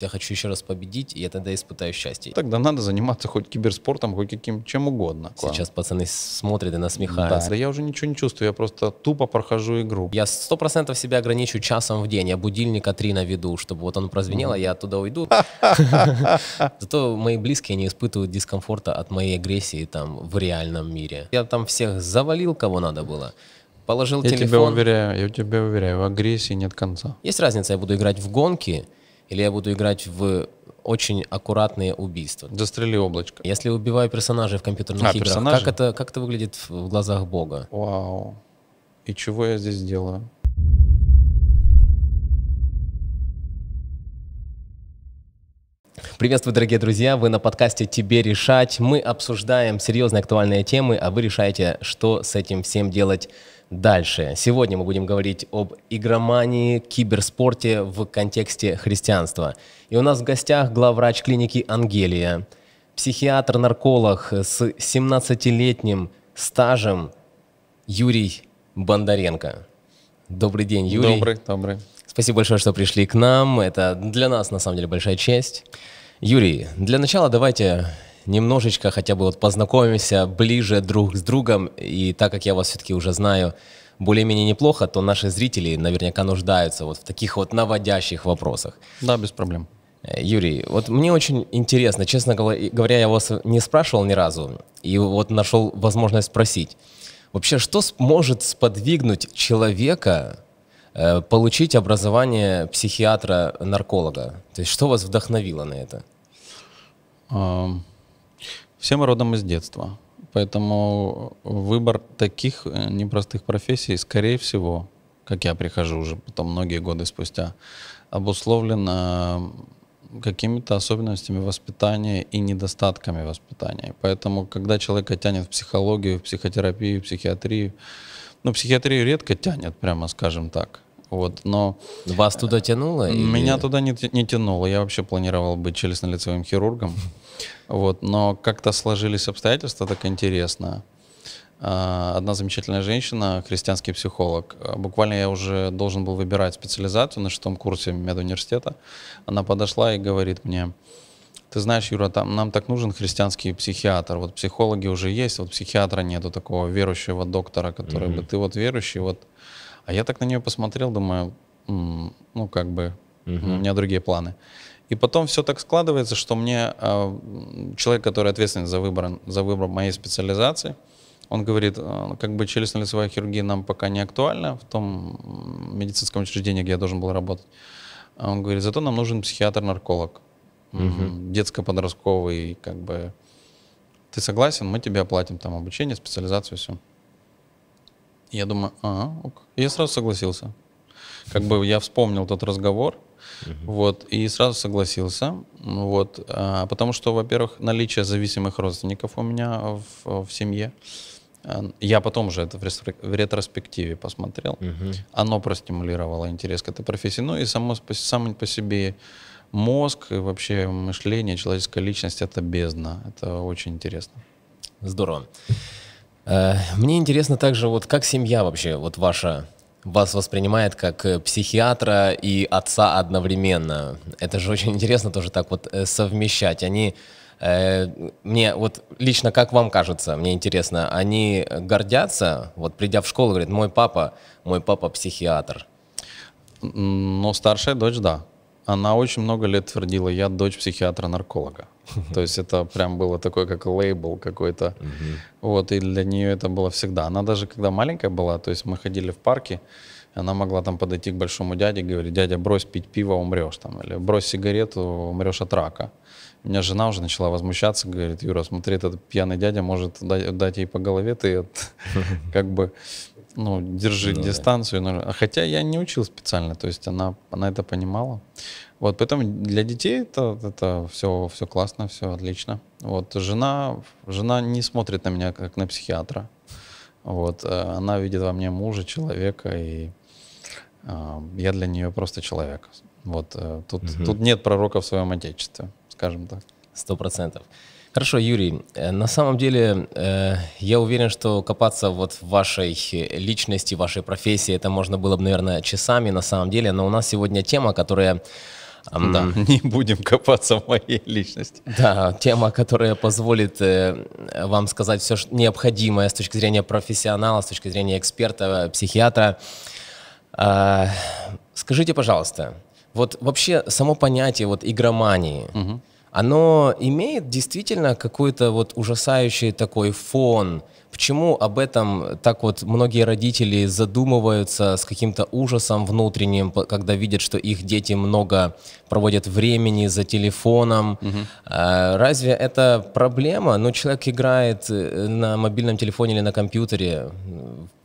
Я хочу еще раз победить, и я тогда испытаю счастье. Тогда надо заниматься хоть киберспортом, хоть каким чем угодно. Сейчас пацаны смотрят и насмехаются. Да, да я уже ничего не чувствую, я просто тупо прохожу игру. Я сто процентов себя ограничу часом в день, я будильника три виду, чтобы вот он прозвенел, а я оттуда уйду. Зато мои близкие не испытывают дискомфорта от моей агрессии там в реальном мире. Я там всех завалил, кого надо было положил я телефон. Я тебя уверяю, я тебя уверяю, в агрессии нет конца. Есть разница, я буду играть в гонки или я буду играть в очень аккуратные убийства. Застрели облачко. Если убиваю персонажей в компьютерных а, играх, как это, как это выглядит в глазах Бога? Вау. И чего я здесь делаю? Приветствую, дорогие друзья! Вы на подкасте «Тебе решать». Мы обсуждаем серьезные актуальные темы, а вы решаете, что с этим всем делать Дальше. Сегодня мы будем говорить об игромании, киберспорте в контексте христианства. И у нас в гостях главврач клиники «Ангелия», психиатр-нарколог с 17-летним стажем Юрий Бондаренко. Добрый день, Юрий. Добрый, добрый. Спасибо большое, что пришли к нам. Это для нас, на самом деле, большая честь. Юрий, для начала давайте немножечко хотя бы вот познакомимся ближе друг с другом. И так как я вас все-таки уже знаю более-менее неплохо, то наши зрители наверняка нуждаются вот в таких вот наводящих вопросах. Да, без проблем. Э, Юрий, вот мне очень интересно, честно говоря, я вас не спрашивал ни разу, и вот нашел возможность спросить. Вообще, что может сподвигнуть человека э, получить образование психиатра-нарколога? То есть, что вас вдохновило на это? Все мы родом из детства, поэтому выбор таких э, непростых профессий, скорее всего, как я прихожу уже потом многие годы спустя, обусловлен э, какими-то особенностями воспитания и недостатками воспитания. Поэтому, когда человека тянет в психологию, в психотерапию, в психиатрию, ну, психиатрию редко тянет, прямо скажем так – вот, но... Вас туда тянуло? Меня или... туда не, не тянуло. Я вообще планировал быть челюстно-лицевым хирургом. Вот, но как-то сложились обстоятельства так интересно. А, одна замечательная женщина, христианский психолог. А, буквально я уже должен был выбирать специализацию на шестом курсе медуниверситета. Она подошла и говорит мне, ты знаешь, Юра, там, нам так нужен христианский психиатр. Вот психологи уже есть, вот психиатра нету такого верующего доктора, который mm-hmm. бы ты вот верующий, вот а я так на нее посмотрел, думаю, ну как бы, угу. у меня другие планы. И потом все так складывается, что мне а, человек, который ответственен за выбор, за выбор моей специализации, он говорит, «А, как бы челюстно-лицевая хирургия нам пока не актуальна в том медицинском учреждении, где я должен был работать. А он говорит, зато нам нужен психиатр-нарколог, угу. детско-подростковый, как бы. Ты согласен? Мы тебе оплатим там обучение, специализацию, все. Я думаю, ага, ок. И я сразу согласился. Как бы я вспомнил тот разговор, угу. вот, и сразу согласился, ну вот, а, потому что, во-первых, наличие зависимых родственников у меня в, в семье, а, я потом уже это в ретроспективе посмотрел. Угу. Оно простимулировало интерес к этой профессии. Ну и само, сам по себе мозг и вообще мышление, человеческая личность — это бездна. Это очень интересно. Здорово. Э, мне интересно также, вот как семья вообще, вот ваша, вас воспринимает как э, психиатра и отца одновременно. Это же очень интересно тоже так вот э, совмещать. Они мне вот лично, как вам кажется, мне интересно, они гордятся, вот придя в школу, говорят, мой папа, мой папа психиатр. Но старшая дочь, да. Она очень много лет твердила, я дочь психиатра-нарколога. То есть это прям было такое, как лейбл какой-то. Вот, и для нее это было всегда. Она даже когда маленькая была, то есть мы ходили в парке, она могла там подойти к большому дяде и говорить, дядя, брось пить пиво, умрешь там, или брось сигарету, умрешь от рака. У меня жена уже начала возмущаться, говорит, Юра, смотри, этот пьяный дядя может дать, дать ей по голове, ты как бы, ну, держи ну, дистанцию. Да. Ну, хотя я не учил специально, то есть она, она это понимала. Вот, поэтому для детей это, это все, все классно, все отлично. Вот, жена, жена не смотрит на меня как на психиатра. Вот, э, она видит во мне мужа, человека, и э, я для нее просто человек. Вот, э, тут, угу. тут нет пророка в своем отечестве, скажем так. Сто процентов. Хорошо, Юрий. Э, на самом деле, э, я уверен, что копаться вот в вашей личности, вашей профессии, это можно было бы, наверное, часами на самом деле, но у нас сегодня тема, которая Um, да. Не будем копаться в моей личности. Да, тема, которая позволит э, вам сказать все что необходимое с точки зрения профессионала, с точки зрения эксперта, психиатра. Э, скажите, пожалуйста, вот вообще само понятие вот игромании, угу. оно имеет действительно какой-то вот ужасающий такой фон, Почему об этом так вот многие родители задумываются с каким-то ужасом внутренним, когда видят, что их дети много проводят времени за телефоном? Угу. Разве это проблема? Ну, человек играет э, на мобильном телефоне или на компьютере.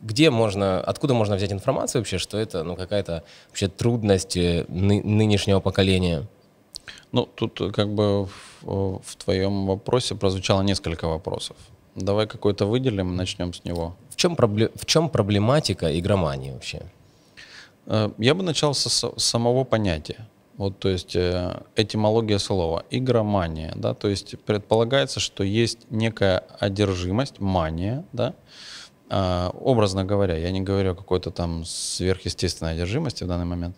Где можно, откуда можно взять информацию вообще, что это ну, какая-то вообще трудность э, ны нынешнего поколения? Ну, тут э, как бы в, в твоем вопросе прозвучало несколько вопросов. Давай какой-то выделим, начнем с него. В чем, пробле... в чем проблематика игромании вообще? Э, я бы начал с самого понятия. Вот, то есть, э, этимология слова. Игромания, да, то есть предполагается, что есть некая одержимость, мания, да, э, образно говоря, я не говорю о какой-то там сверхъестественной одержимости в данный момент,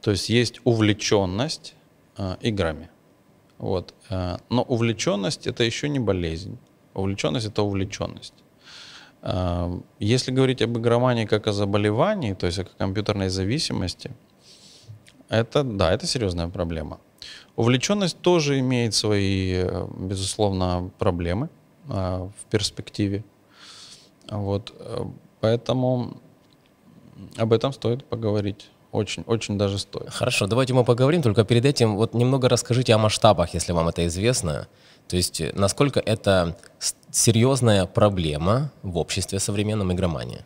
то есть есть увлеченность э, играми, вот, э, но увлеченность это еще не болезнь, Увлеченность это увлеченность. А, если говорить об игромании как о заболевании, то есть о компьютерной зависимости, это да, это серьезная проблема. Увлеченность тоже имеет свои, безусловно, проблемы а, в перспективе. Вот, поэтому об этом стоит поговорить. Очень, очень даже стоит. Хорошо, давайте мы поговорим, только перед этим вот немного расскажите о масштабах, если вам это известно. То есть э, насколько это серьезная проблема в обществе современном игромании?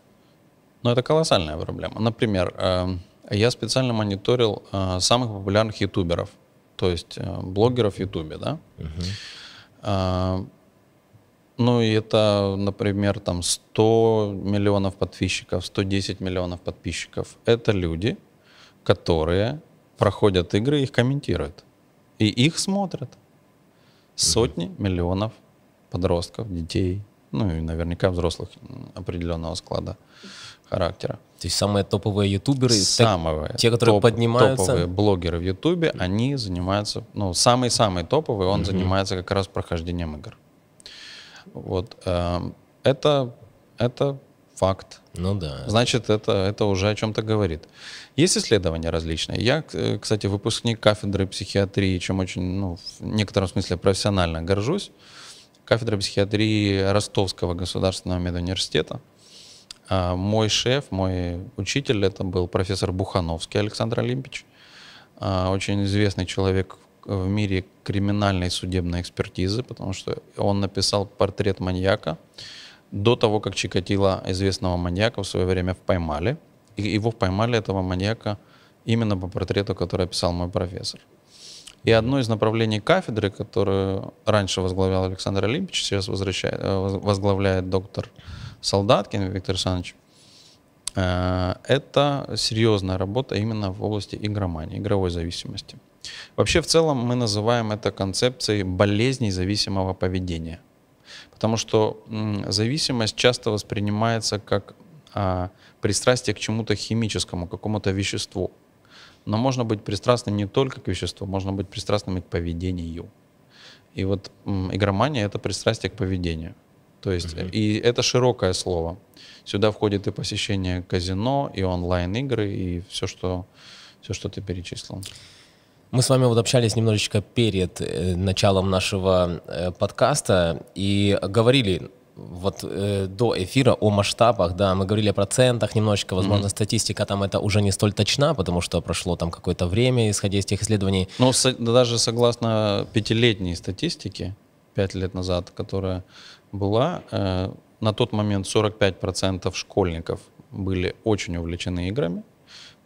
Ну, это колоссальная проблема. Например, эм, я специально мониторил э, самых популярных ютуберов, то есть э, блогеров в ютубе, да? Угу. Ну, и это, например, там 100 миллионов подписчиков, 110 миллионов подписчиков. Это люди, которые проходят игры их комментируют. И их смотрят сотни миллионов подростков, детей, ну и наверняка взрослых определенного склада характера. То есть самые топовые ютуберы, самые те, которые топ, поднимаются? Топовые блогеры в ютубе, они занимаются, ну, самый-самый топовый, он угу. занимается как раз прохождением игр. Вот. Э, это, это факт. Ну да. Значит, это, это уже о чем-то говорит. Есть исследования различные. Я, э, кстати, выпускник кафедры психиатрии, чем очень, ну, в некотором смысле профессионально горжусь. Кафедра психиатрии Ростовского государственного медуниверситета. А, мой шеф, мой учитель, это был профессор Бухановский Александр Олимпич. А, очень известный человек в мире криминальной судебной экспертизы, потому что он написал портрет маньяка до того, как Чикатило известного маньяка в свое время поймали. И его поймали, этого маньяка, именно по портрету, который описал мой профессор. И одно из направлений кафедры, которую раньше возглавлял Александр Олимпович, сейчас э, возглавляет доктор Солдаткин Виктор Александрович, э, это серьезная работа именно в области игромании, игровой зависимости. Вообще в целом мы называем это концепцией болезней зависимого поведения – Потому что зависимость часто воспринимается как а, пристрастие к чему-то химическому, к какому-то веществу. Но можно быть пристрастным не только к веществу, можно быть пристрастным и к поведению. И вот м, игромания — это пристрастие к поведению. То есть, угу. и это широкое слово. Сюда входит и посещение казино, и онлайн-игры, и все, что, все, что ты перечислил. Мы с вами вот общались немножечко перед э, началом нашего э, подкаста и говорили вот э, до эфира о масштабах, да, мы говорили о процентах немножечко, возможно, mm-hmm. статистика там это уже не столь точна, потому что прошло там какое-то время, исходя из тех исследований. Но ну, со- даже согласно пятилетней статистике, пять лет назад, которая была, э, на тот момент 45% школьников были очень увлечены играми,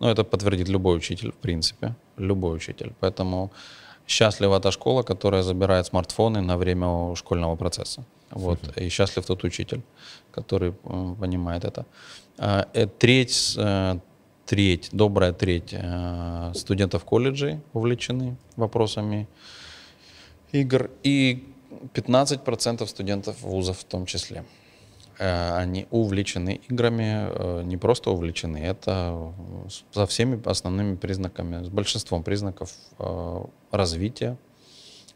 но это подтвердит любой учитель, в принципе любой учитель. Поэтому счастлива та школа, которая забирает смартфоны на время школьного процесса. Вот. И счастлив тот учитель, который э, понимает это. А, э, треть, э, треть, добрая треть студентов колледжей увлечены вопросами игр. И 15% студентов вузов в том числе. Э, они увлечены играми, э, не просто увлечены, это со всеми основными признаками, с большинством признаков э, развития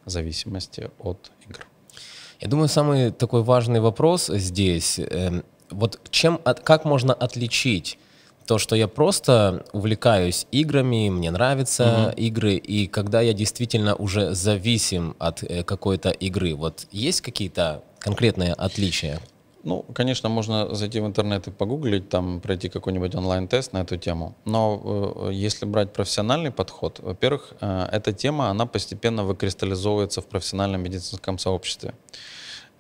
зависимости от игр. Я думаю, самый такой важный вопрос здесь, вот чем, как можно отличить то, что я просто увлекаюсь играми, мне нравятся угу. игры, и когда я действительно уже зависим от э, какой-то игры, вот есть какие-то конкретные отличия? Ну, конечно, можно зайти в интернет и погуглить, там пройти какой-нибудь онлайн-тест на эту тему. Но э, если брать профессиональный подход, во-первых, э, эта тема, она постепенно выкристаллизовывается в профессиональном медицинском сообществе.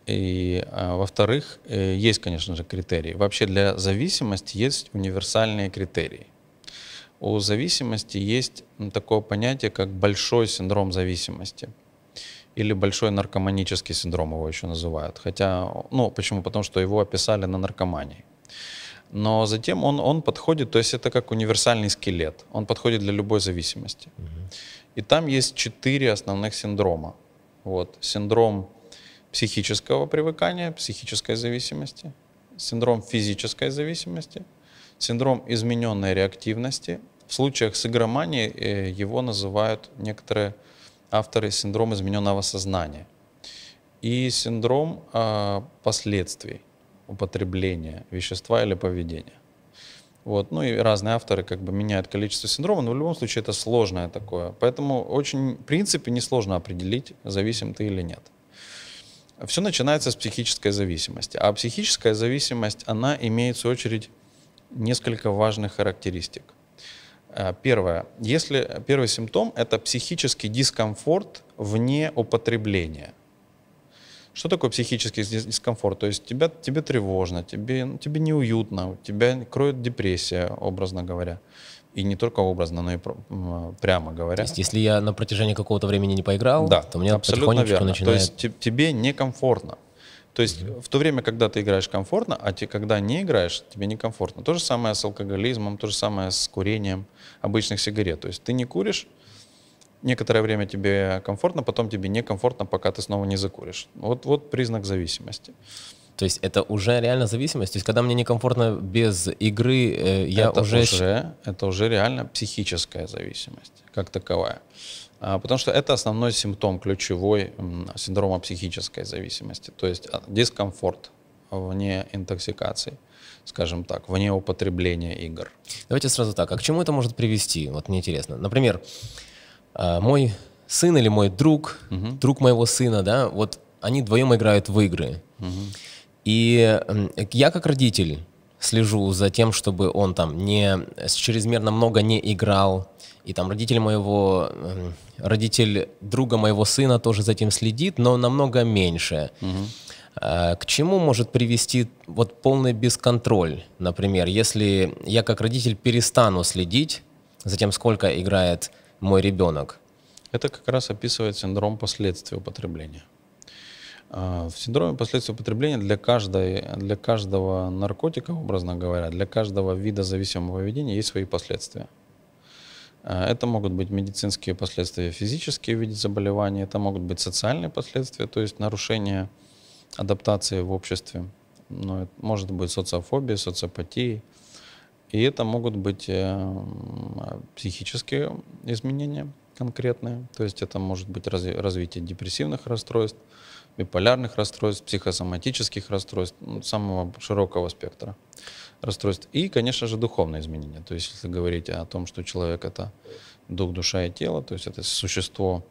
И, э, во-вторых, э, есть, конечно же, критерии. Вообще для зависимости есть универсальные критерии. У зависимости есть такое понятие, как большой синдром зависимости – или большой наркоманический синдром его еще называют. Хотя, ну, почему? Потому что его описали на наркомании. Но затем он, он подходит, то есть это как универсальный скелет. Он подходит для любой зависимости. И там есть четыре основных синдрома. Вот. Синдром психического привыкания, психической зависимости, синдром физической зависимости, синдром измененной реактивности. В случаях с игроманией э, его называют некоторые авторы синдром измененного сознания и синдром э, последствий употребления вещества или поведения. Вот. Ну и разные авторы как бы меняют количество синдрома, но в любом случае это сложное такое. Поэтому очень, в принципе, несложно определить, зависим ты или нет. Все начинается с психической зависимости. А психическая зависимость, она имеет в свою очередь несколько важных характеристик. Э, первое. Если первый симптом – это психический дискомфорт вне употребления. Что такое психический дискомфорт? То есть тебя, тебе тревожно, тебе, тебе неуютно, тебя кроет депрессия, образно говоря. И не только образно, но и прямо говоря. То есть, если я на протяжении какого-то времени не поиграл, да, то мне абсолютно верно. начинает... То есть тебе некомфортно. То есть mm-hmm. в то время, когда ты играешь комфортно, а те, когда не играешь, тебе некомфортно. То же самое с алкоголизмом, то же самое с курением обычных сигарет. То есть ты не куришь, некоторое время тебе комфортно, потом тебе некомфортно, пока ты снова не закуришь. Вот, вот признак зависимости. То есть это уже реально зависимость? То есть когда мне некомфортно без игры, э, я это уже... уже... Это уже реально психическая зависимость, как таковая. А, потому что это основной симптом ключевой синдрома психической зависимости, то есть а, дискомфорт вне интоксикации, скажем так, вне употребления игр. Давайте сразу так, а к чему это может привести? Вот мне интересно. Например, а, мой сын или мой друг, угу. друг моего сына, да, вот они вдвоем играют в игры. Угу. И я как родитель слежу за тем, чтобы он там не чрезмерно много не играл. И там родители моего Родитель друга моего сына тоже за этим следит, но намного меньше. Угу. К чему может привести вот полный бесконтроль, например, если я как родитель перестану следить за тем, сколько играет мой ребенок? Это как раз описывает синдром последствий употребления. А, в синдроме последствий употребления для, каждой, для каждого наркотика, образно говоря, для каждого вида зависимого поведения есть свои последствия. А, это могут быть медицинские последствия, физические в виде заболеваний, это могут быть социальные последствия, то есть нарушение адаптации в обществе. Но это может быть социофобия, социопатия. И это могут быть э, психические изменения конкретные, то есть это может быть развитие депрессивных расстройств, биполярных расстройств, психосоматических расстройств, ну, самого широкого спектра расстройств. И, конечно же, духовные изменения. То есть, если говорить о том, что человек — это дух, душа и тело, то есть это существо,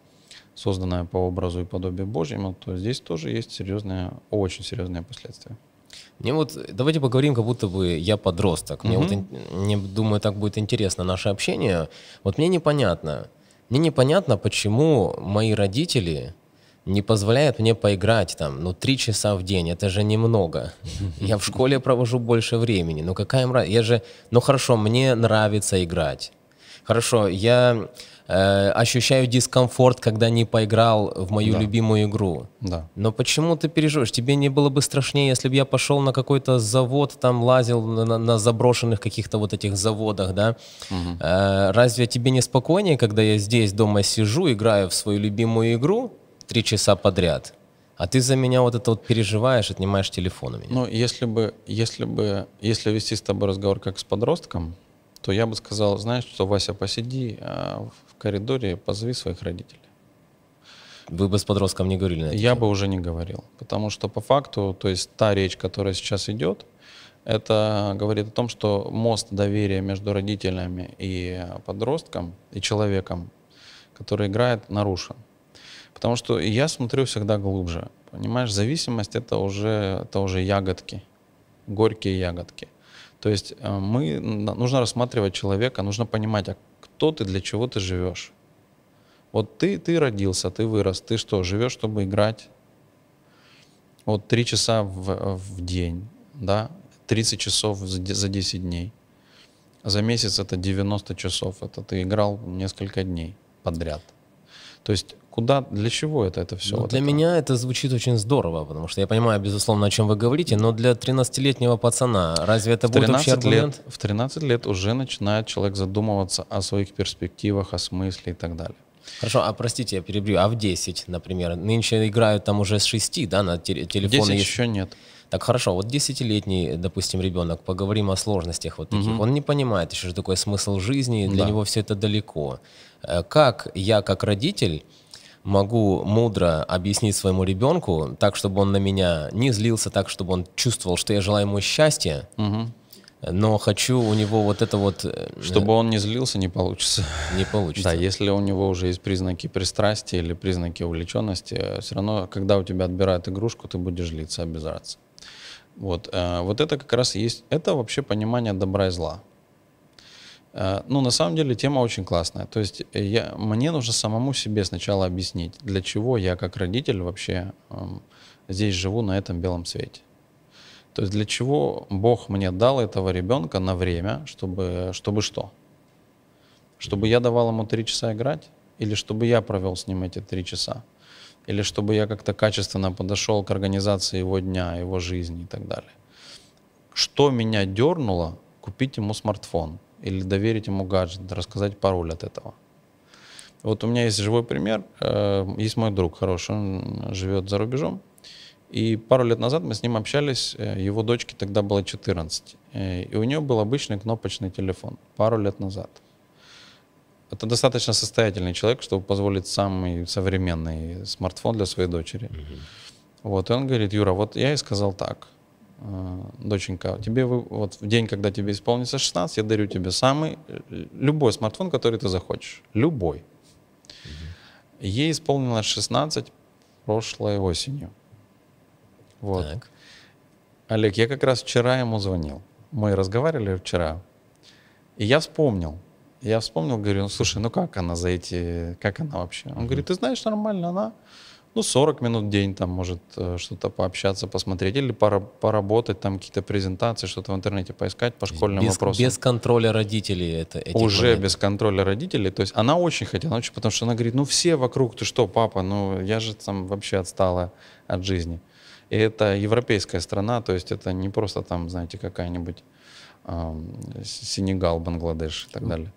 созданное по образу и подобию Божьему, то здесь тоже есть серьезные, очень серьезные последствия. Мне вот, давайте поговорим, как будто бы я подросток. Мне mm-hmm. вот, мне, думаю, так будет интересно наше общение. Вот мне непонятно. Мне непонятно, почему мои родители не позволяет мне поиграть там, ну, три часа в день, это же немного. Я в школе провожу больше времени, ну, какая мра Я же, ну, хорошо, мне нравится играть. Хорошо, я э, ощущаю дискомфорт, когда не поиграл в мою да. любимую игру. Да. Но почему ты переживаешь? Тебе не было бы страшнее, если бы я пошел на какой-то завод, там лазил на, на заброшенных каких-то вот этих заводах, да? Угу. Э, разве тебе не спокойнее, когда я здесь дома сижу, играю в свою любимую игру, три часа подряд. А ты за меня вот это вот переживаешь, отнимаешь телефон у меня. Ну, если бы, если бы, если вести с тобой разговор как с подростком, то я бы сказал, знаешь что, Вася, посиди а в коридоре, позови своих родителей. Вы бы с подростком не говорили на это? Я бы уже не говорил, потому что по факту, то есть та речь, которая сейчас идет, это говорит о том, что мост доверия между родителями и подростком, и человеком, который играет, нарушен. Потому что я смотрю всегда глубже. Понимаешь, зависимость это уже, это уже ягодки, горькие ягодки. То есть э, мы, нужно рассматривать человека, нужно понимать, а кто ты, для чего ты живешь. Вот ты, ты родился, ты вырос, ты что, живешь, чтобы играть? Вот три часа в, в день, да, 30 часов за 10 дней. За месяц это 90 часов, это ты играл несколько дней подряд. То есть куда, для чего это, это все? Ну, вот для это? меня это звучит очень здорово, потому что я понимаю, безусловно, о чем вы говорите, но для 13-летнего пацана разве это в будет вообще аргумент? Лет, в 13 лет уже начинает человек задумываться о своих перспективах, о смысле и так далее. Хорошо, а простите, я перебью, а в 10, например, нынче играют там уже с 6, да, на телефоне? 10 есть... еще нет. Так хорошо, вот десятилетний, допустим, ребенок, поговорим о сложностях вот таких. Угу. Он не понимает еще, что такое смысл жизни, для да. него все это далеко. Э, как я, как родитель, могу мудро объяснить своему ребенку, так, чтобы он на меня не злился, так, чтобы он чувствовал, что я желаю ему счастья, угу. но хочу у него вот это вот... Э, чтобы э, он не злился, не получится. Не получится. Да, если у него уже есть признаки пристрастия или признаки увлеченности, э, все равно, когда у тебя отбирают игрушку, ты будешь злиться, обижаться. Вот, вот это как раз есть, это вообще понимание добра и зла. Э, ну, на самом деле, тема очень классная. То есть э, я, мне нужно самому себе сначала объяснить, для чего я как родитель вообще эм, здесь живу на этом белом свете. То есть для чего Бог мне дал этого ребенка на время, чтобы, чтобы что? Чтобы я давал ему три часа играть? Или чтобы я провел с ним эти три часа? Или чтобы я как-то качественно подошел к организации его дня, его жизни и так далее? Что меня дернуло купить ему смартфон? или доверить ему гаджет, рассказать пароль от этого. Вот у меня есть живой пример. Э, есть мой друг хороший, он э, живет за рубежом. И пару лет назад мы с ним общались, э, его дочке тогда было 14. И у нее был обычный кнопочный телефон пару лет назад. Это достаточно состоятельный человек, чтобы позволить самый современный смартфон для своей дочери. Угу. Вот, и он говорит, Юра, вот я и сказал так – Э, доченька, тебе вы, вот в день, когда тебе исполнится 16, я дарю тебе самый э, любой смартфон, который ты захочешь. Любой. Угу. Ей исполнилось 16 прошлой осенью. Вот. Так. Олег, я как раз вчера ему звонил. Мы разговаривали вчера. И я вспомнил. Я вспомнил, говорю, ну слушай, ну как она за эти, как она вообще? Он угу. говорит, ты знаешь, нормально она ну, 40 минут в день, там, может, э, что-то пообщаться, посмотреть, или пора, поработать, там, какие-то презентации, что-то в интернете поискать по школьным без, вопросам. Без контроля родителей это Уже момент. без контроля родителей, то есть она очень хотела, очень, потому что она говорит, ну, все вокруг, ты что, папа, ну, я же там вообще отстала от жизни. И это европейская страна, то есть это не просто там, знаете, какая-нибудь э, Сенегал, Бангладеш и так далее.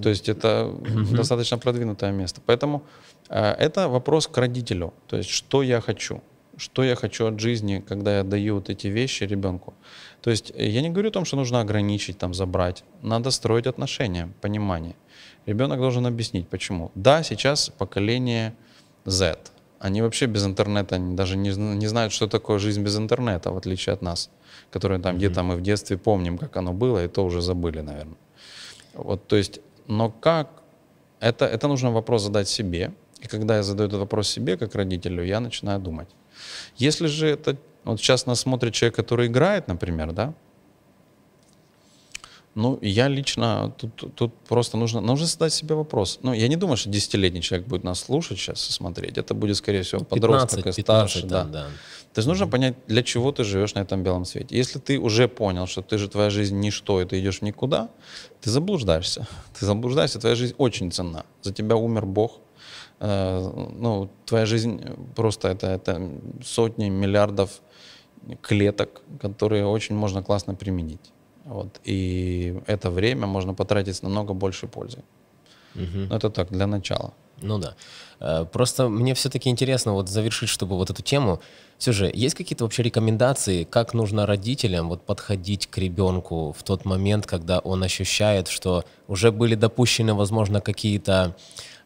То есть это достаточно продвинутое место. Поэтому Э, это вопрос к родителю, то есть что я хочу, что я хочу от жизни, когда я даю вот эти вещи ребенку. То есть э, я не говорю о том, что нужно ограничить, там, забрать. Надо строить отношения, понимание. Ребенок должен объяснить, почему. Да, сейчас поколение Z. Они вообще без интернета они даже не, не знают, что такое жизнь без интернета, в отличие от нас, которые там mm-hmm. где-то мы в детстве помним, как оно было, и то уже забыли, наверное. Вот, то есть, но как? Это, это нужно вопрос задать себе, и когда я задаю этот вопрос себе, как родителю, я начинаю думать. Если же это... Вот сейчас нас смотрит человек, который играет, например, да? Ну, я лично... Тут, тут просто нужно, нужно задать себе вопрос. Ну, я не думаю, что десятилетний человек будет нас слушать сейчас и смотреть. Это будет, скорее всего, 15, подросток и старше. да. Там, да. То есть нужно mm-hmm. понять, для чего ты живешь на этом белом свете. Если ты уже понял, что ты же твоя жизнь ничто, и ты идешь в никуда, ты заблуждаешься. Ты заблуждаешься, твоя жизнь очень ценна. За тебя умер Бог, Э, ну, твоя жизнь просто это, это сотни миллиардов клеток, которые очень можно классно применить. Вот. И это время можно потратить с намного большей пользой. Угу. Ну, Но это так, для начала. Ну да. Э, просто мне все-таки интересно вот завершить, чтобы вот эту тему. Все же, есть какие-то вообще рекомендации, как нужно родителям вот подходить к ребенку в тот момент, когда он ощущает, что уже были допущены, возможно, какие-то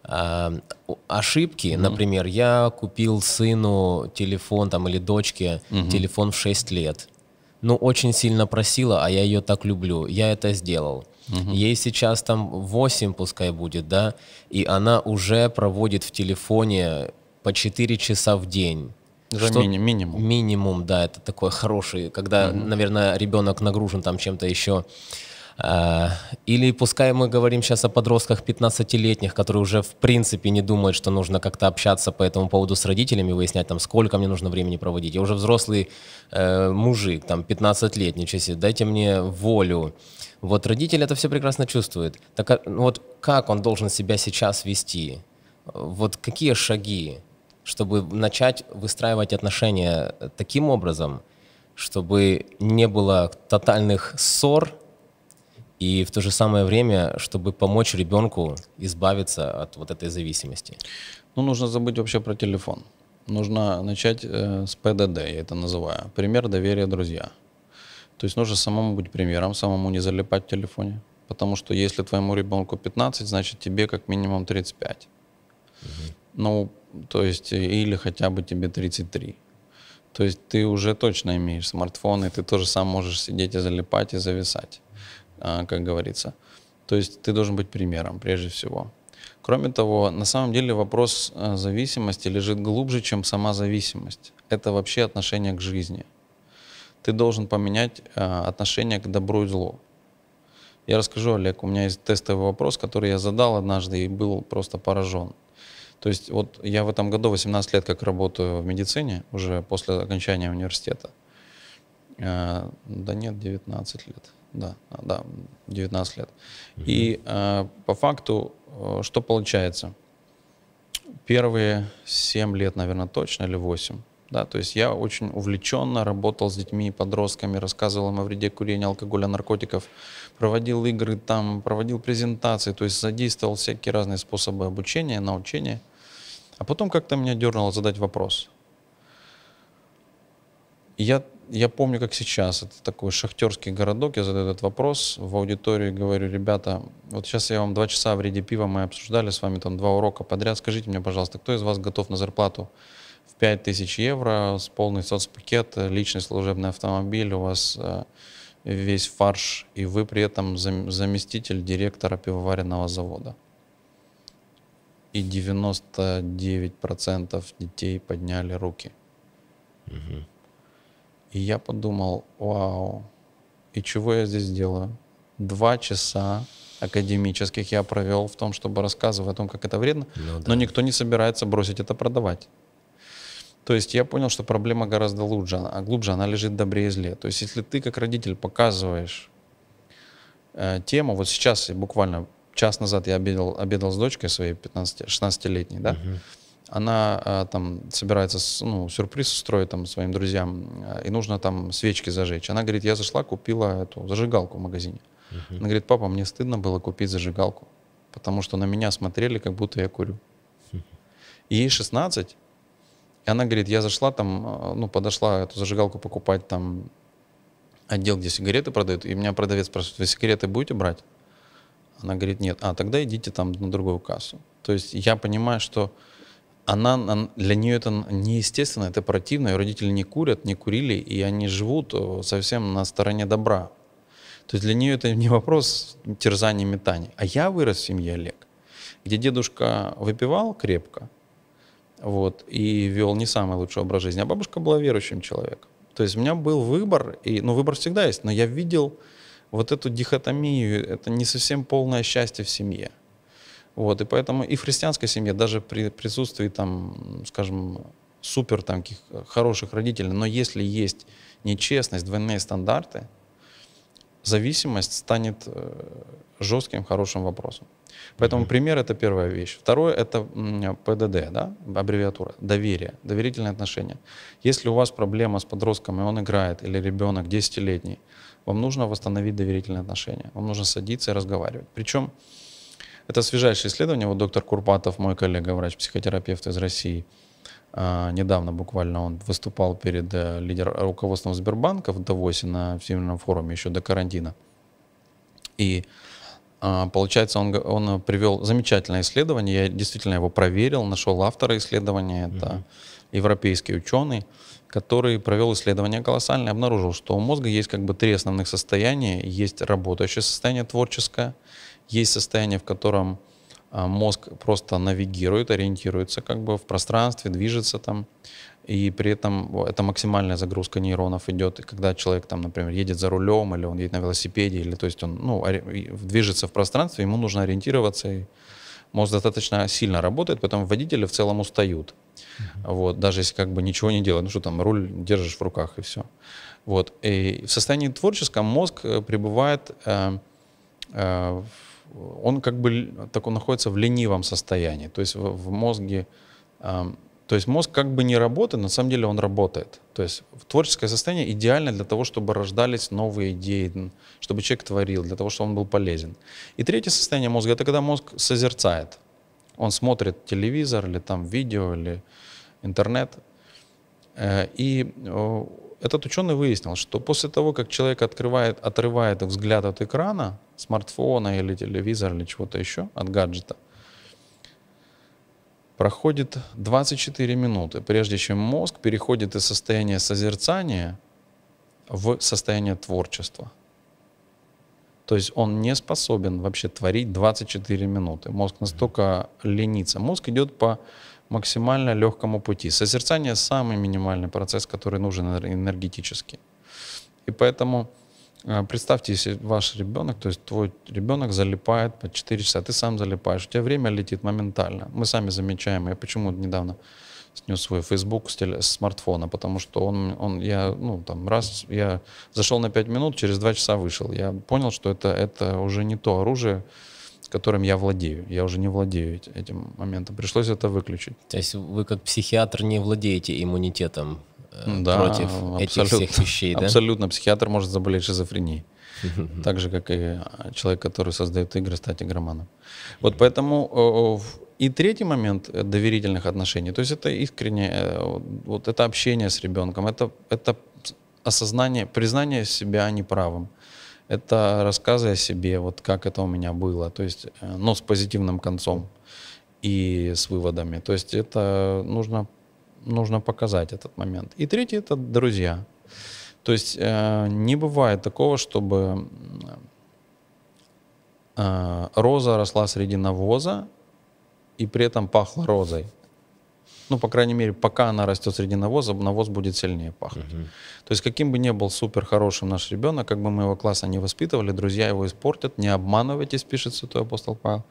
Эм, ошибки, mm-hmm. например, я купил сыну телефон там или дочке mm-hmm. телефон в 6 лет. Ну, очень сильно просила, а я ее так люблю. Я это сделал. mm Ей сейчас там 8 пускай будет, да, и она уже проводит в телефоне по 4 часа в день. За что мини минимум. Минимум, да, это такой хороший, когда, mm наверное, ребенок нагружен там чем-то еще Э, или пускай мы говорим сейчас о подростках 15-летних, которые уже в принципе не думают, что нужно как-то общаться по этому поводу с родителями, выяснять там, сколько мне нужно времени проводить. Я уже взрослый э, мужик, там 15 лет, ничего себе, дайте мне волю. Вот родитель это все прекрасно чувствует. Так а, ну вот как он должен себя сейчас вести? Вот какие шаги, чтобы начать выстраивать отношения таким образом, чтобы не было тотальных ссор, и в то же самое время, чтобы помочь ребенку избавиться от вот этой зависимости? Ну, нужно забыть вообще про телефон. Нужно начать э, с ПДД, я это называю. Пример доверия друзья. То есть нужно самому быть примером, самому не залипать в телефоне. Потому что если твоему ребенку 15, значит тебе как минимум 35. Угу. Ну, то есть, э, или хотя бы тебе 33. То есть ты уже точно имеешь смартфон, и ты тоже сам можешь сидеть и залипать, и зависать. А, как говорится. То есть ты должен быть примером прежде всего. Кроме того, на самом деле вопрос а, зависимости лежит глубже, чем сама зависимость. Это вообще отношение к жизни. Ты должен поменять а, отношение к добру и злу. Я расскажу, Олег, у меня есть тестовый вопрос, который я задал однажды и был просто поражен. То есть вот я в этом году 18 лет как работаю в медицине, уже после окончания университета. Да нет, 19 лет да, да, 19 лет. Угу. И э, по факту, э, что получается? Первые 7 лет, наверное, точно, или 8, да, то есть я очень увлеченно работал с детьми и подростками, рассказывал им о вреде курения, алкоголя, наркотиков, проводил игры там, проводил презентации, то есть задействовал всякие разные способы обучения, научения. А потом как-то меня дернуло задать вопрос. Я я помню, как сейчас, это такой шахтерский городок, я задаю этот вопрос в аудитории говорю, ребята, вот сейчас я вам два часа в ряде пива, мы обсуждали с вами там два урока подряд, скажите мне, пожалуйста, кто из вас готов на зарплату в 5000 евро, с полный соцпакет, личный служебный автомобиль, у вас э, весь фарш, и вы при этом зам- заместитель директора пивоваренного завода? И 99% детей подняли руки. Угу. И я подумал, вау, и чего я здесь делаю? Два часа академических я провел в том, чтобы рассказывать о том, как это вредно, ну, да. но никто не собирается бросить это продавать. То есть я понял, что проблема гораздо глубже, а глубже она лежит в добре и зле. То есть если ты как родитель показываешь э, тему, вот сейчас буквально час назад я обедал, обедал с дочкой своей 15, 16-летней, да, угу она а, там собирается ну, сюрприз устроить там своим друзьям, а, и нужно там свечки зажечь. Она говорит, я зашла, купила эту зажигалку в магазине. Угу. Она говорит, папа, мне стыдно было купить зажигалку, потому что на меня смотрели, как будто я курю. И хм. ей 16, и она говорит, я зашла там, а, ну, подошла эту зажигалку покупать там отдел, где сигареты продают, и меня продавец спрашивает, вы сигареты будете брать? Она говорит, нет. А, тогда идите там на другую кассу. То есть я понимаю, что она, для нее это неестественно, это противно, ее родители не курят, не курили, и они живут э, совсем на стороне добра. То есть для нее это не вопрос терзания метаний. А я вырос в семье Олег, где дедушка выпивал крепко, вот, и вел не самый лучший образ жизни, а бабушка была верующим человеком. То есть у меня был выбор, и, ну, выбор всегда есть, но я видел вот эту дихотомию, это не совсем полное счастье в семье. Вот, и поэтому и в христианской семье, даже при присутствии, там, скажем, супер там, каких э, хороших родителей, но если есть нечестность, двойные стандарты, зависимость станет э, жестким, хорошим вопросом. Поэтому mm-hmm. пример — это первая вещь. Второе — это ПДД, да, аббревиатура, доверие, доверительные отношения. Если у вас проблема с подростком, и он играет, или ребенок 10-летний, вам нужно восстановить доверительные отношения. Вам нужно садиться и разговаривать. Причем это свежайшее исследование. Вот доктор Курпатов, мой коллега, врач-психотерапевт из России, а, недавно буквально он выступал перед э, лидером руководством Сбербанка в Давосе на Всемирном форуме еще до карантина. И а, получается, он, он привел замечательное исследование, я действительно его проверил, нашел автора исследования, это угу. европейский ученый, который провел исследование колоссальное, обнаружил, что у мозга есть как бы три основных состояния. Есть работающее состояние творческое, есть состояние, в котором а, мозг просто навигирует, ориентируется как бы в пространстве, движется там, и при этом это максимальная загрузка нейронов идет, и когда человек там, например, едет за рулем, или он едет на велосипеде, или то есть он ну, движется в пространстве, ему нужно ориентироваться, и мозг достаточно сильно работает, поэтому водители в целом устают. Uh-huh. Вот, даже если как бы ничего не делать, ну что там, руль держишь в руках и все. Вот. И в состоянии творческом мозг э, пребывает э, э, в он как бы так он находится в ленивом состоянии. То есть в, в мозге, э, то есть мозг как бы не работает, на самом деле он работает. То есть творческое состояние идеально для того, чтобы рождались новые идеи, чтобы человек творил, для того, чтобы он был полезен. И третье состояние мозга это когда мозг созерцает. Он смотрит телевизор или там видео или интернет. Э, и этот ученый выяснил, что после того, как человек открывает, отрывает взгляд от экрана, смартфона или телевизора или чего-то еще, от гаджета, проходит 24 минуты, прежде чем мозг переходит из состояния созерцания в состояние творчества. То есть он не способен вообще творить 24 минуты. Мозг настолько ленится. Мозг идет по максимально легкому пути. Созерцание – самый минимальный процесс, который нужен энергетически. И поэтому э, представьте, если ваш ребенок, то есть твой ребенок залипает по 4 часа, ты сам залипаешь, у тебя время летит моментально. Мы сами замечаем, я почему недавно снес свой Facebook с, теле, смартфона, потому что он, он, я, ну, там, раз, я зашел на 5 минут, через 2 часа вышел. Я понял, что это, это уже не то оружие, которым я владею. Я уже не владею этим моментом. Пришлось это выключить. То есть вы как психиатр не владеете иммунитетом э, да, против этих всех вещей, да? Абсолютно. Психиатр может заболеть шизофренией. Так же, как и э, человек, который создает игры, стать игроманом. Вот поэтому э, и третий момент доверительных отношений, то есть это искреннее, вот это общение с ребенком, это, это осознание, признание себя неправым это рассказы о себе, вот как это у меня было, то есть, э, но ну, с позитивным концом и с выводами. То есть это нужно, нужно показать этот момент. И третий — это друзья. То есть э, не бывает такого, чтобы э, роза росла среди навоза, и при этом пахла розой. Ну, по крайней мере, пока она растет среди навоза, навоз будет сильнее пахнуть. Угу. То есть каким бы ни был супер хорошим наш ребенок, как бы мы его класса не воспитывали, друзья его испортят, не обманывайтесь, пишет святой апостол Павел.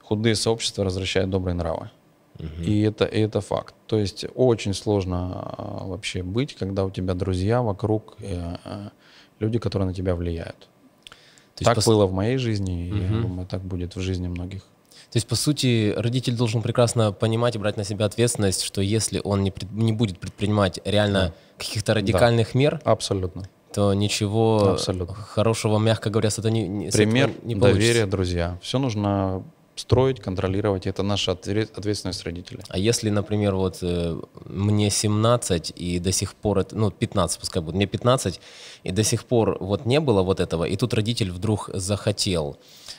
Худые сообщества возвращают добрые нравы. Угу. И, это, и это факт. То есть очень сложно а, вообще быть, когда у тебя друзья вокруг, э, э, люди, которые на тебя влияют. То так пос... было в моей жизни, угу. и я думаю, так будет в жизни многих. То есть, по сути, родитель должен прекрасно понимать и брать на себя ответственность, что если он не, пред, не будет предпринимать реально да. каких-то радикальных да. мер, абсолютно, то ничего абсолютно. хорошего, мягко говоря, с этого не, не, Пример, с этого не получится. доверие, друзья. Все нужно строить, контролировать. Это наша ответственность родителей. А если, например, вот э, мне 17 и до сих пор, это, ну 15 пускай будет, мне 15 и до сих пор вот не было вот этого, и тут родитель вдруг захотел,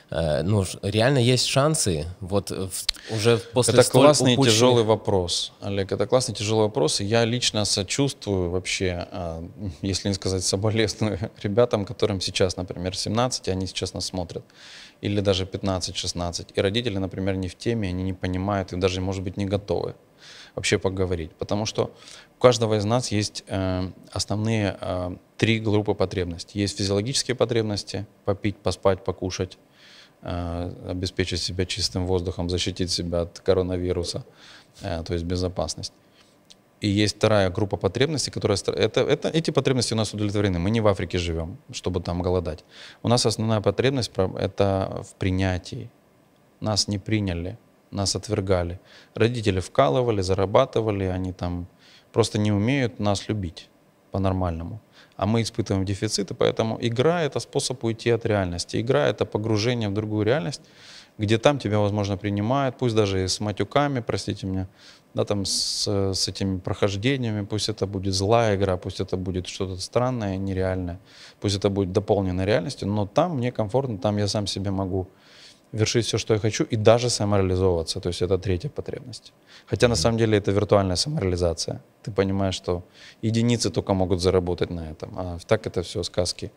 э, ну, реально есть шансы, вот в, уже после Это классный упущенных... тяжелый вопрос, Олег, это классный тяжелый вопрос, и я лично сочувствую вообще, а, если не сказать соболезную, ребятам, которым сейчас, например, 17, и они сейчас нас смотрят или даже 15-16, и родители, например, не в теме, они не понимают и даже, может быть, не готовы вообще поговорить. Потому что у каждого из нас есть э, основные э, три группы потребностей. Есть физиологические потребности – попить, поспать, покушать, э, обеспечить себя чистым воздухом, защитить себя от коронавируса, э, то есть безопасность. И есть вторая группа потребностей, которая... Это, это, эти потребности у нас удовлетворены. Мы не в Африке живем, чтобы там голодать. У нас основная потребность — это в принятии. Нас не приняли, нас отвергали. Родители вкалывали, зарабатывали, они там просто не умеют нас любить по-нормальному. А мы испытываем дефициты, поэтому игра — это способ уйти от реальности. Игра — это погружение в другую реальность, где там тебя, возможно, принимают, пусть даже и с матюками, простите меня, да, там с, с этими прохождениями, пусть это будет злая игра, пусть это будет что-то странное, нереальное, пусть это будет дополнено реальностью, но там мне комфортно, там я сам себе могу вершить все, что я хочу, и даже самореализовываться. То есть это третья потребность. Хотя mm-hmm. на самом деле это виртуальная самореализация. Ты понимаешь, что единицы только могут заработать на этом, а так это все сказки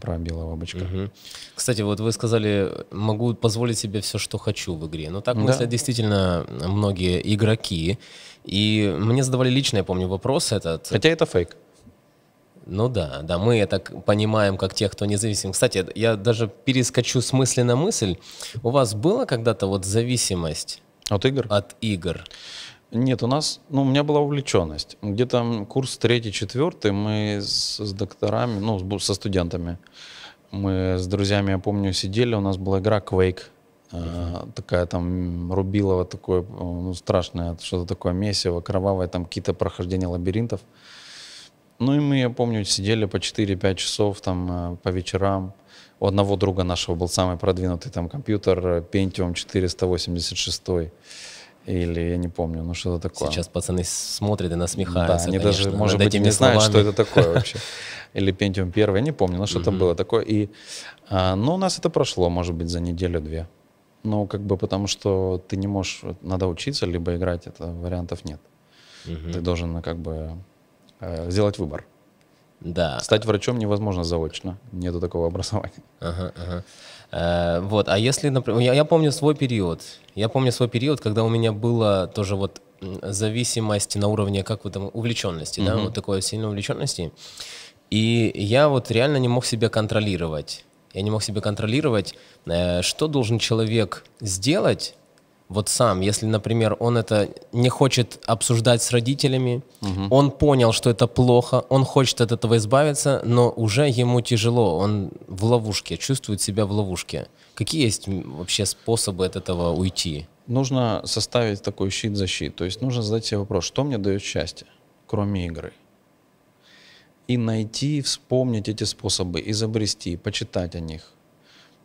про белого бычка. Угу. Кстати, вот вы сказали, могу позволить себе все, что хочу в игре. Но ну, так да. мыслят действительно многие игроки. И мне задавали лично, я помню, вопрос этот. Хотя это фейк. Ну да, да, мы это понимаем как тех, кто независим. Кстати, я даже перескочу с мысли на мысль. У вас была когда-то вот зависимость от игр? От игр. Нет, у нас, ну, у меня была увлеченность. Где-то курс третий, четвертый мы с, с докторами, ну, со студентами, мы с друзьями, я помню, сидели, у нас была игра Quake, uh такая там рубилова, такое ну, страшное, что-то такое месиво, кровавое, там какие-то прохождения лабиринтов. Ну и мы, я помню, сидели по 4-5 часов там э, по вечерам. У одного друга нашего был самый продвинутый там компьютер э, Pentium 486 или я не помню, ну что-то такое. Сейчас пацаны смотрят и насмехаются. Да, они конечно, даже, может быть, не словами. знают, что это такое вообще. Или Pentium 1, я не помню, но что-то было такое. И, а, ну, у нас это прошло, может быть, за неделю-две. Ну, как бы потому что ты не можешь, надо учиться, либо играть, это вариантов нет. Ты должен ну, как бы э, сделать выбор. Да. Стать врачом невозможно заочно, нету такого образования. Ага, ага. Э, вот, а если, например, я, я помню свой период, я помню свой период, когда у меня было тоже вот зависимость на уровне как вот там увлеченности, mm-hmm. да, вот такой сильной увлеченности, и я вот реально не мог себя контролировать, я не мог себя контролировать, э, что должен человек сделать, вот сам, если, например, он это не хочет обсуждать с родителями, угу. он понял, что это плохо, он хочет от этого избавиться, но уже ему тяжело, он в ловушке, чувствует себя в ловушке. Какие есть вообще способы от этого уйти? Нужно составить такой щит-защит, то есть нужно задать себе вопрос, что мне дает счастье, кроме игры? И найти, вспомнить эти способы, изобрести, почитать о них,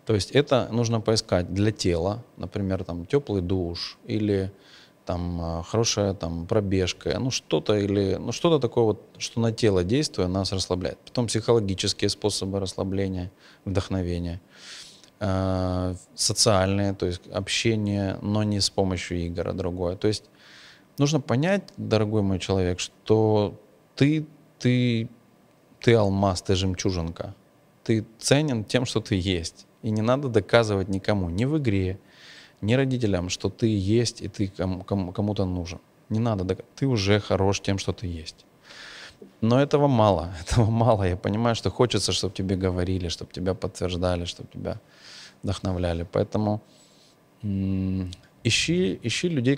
то есть это нужно поискать для тела, например, там теплый душ или там э, хорошая там пробежка, ну что-то или ну что-то такое вот, что на тело действуя нас расслабляет. Потом психологические способы расслабления, вдохновения, э, социальные, то есть общение, но не с помощью игр, а другое. То есть нужно понять, дорогой мой человек, что ты ты ты алмаз, ты жемчужинка, ты ценен тем, что ты есть. И не надо доказывать никому, ни в игре, ни родителям, что ты есть и ты кому- то нужен. Не надо, док- ты уже хорош тем, что ты есть. Но этого мало, этого мало. Я понимаю, что хочется, чтобы тебе говорили, чтобы тебя подтверждали, чтобы тебя вдохновляли. Поэтому ищи, ищи людей,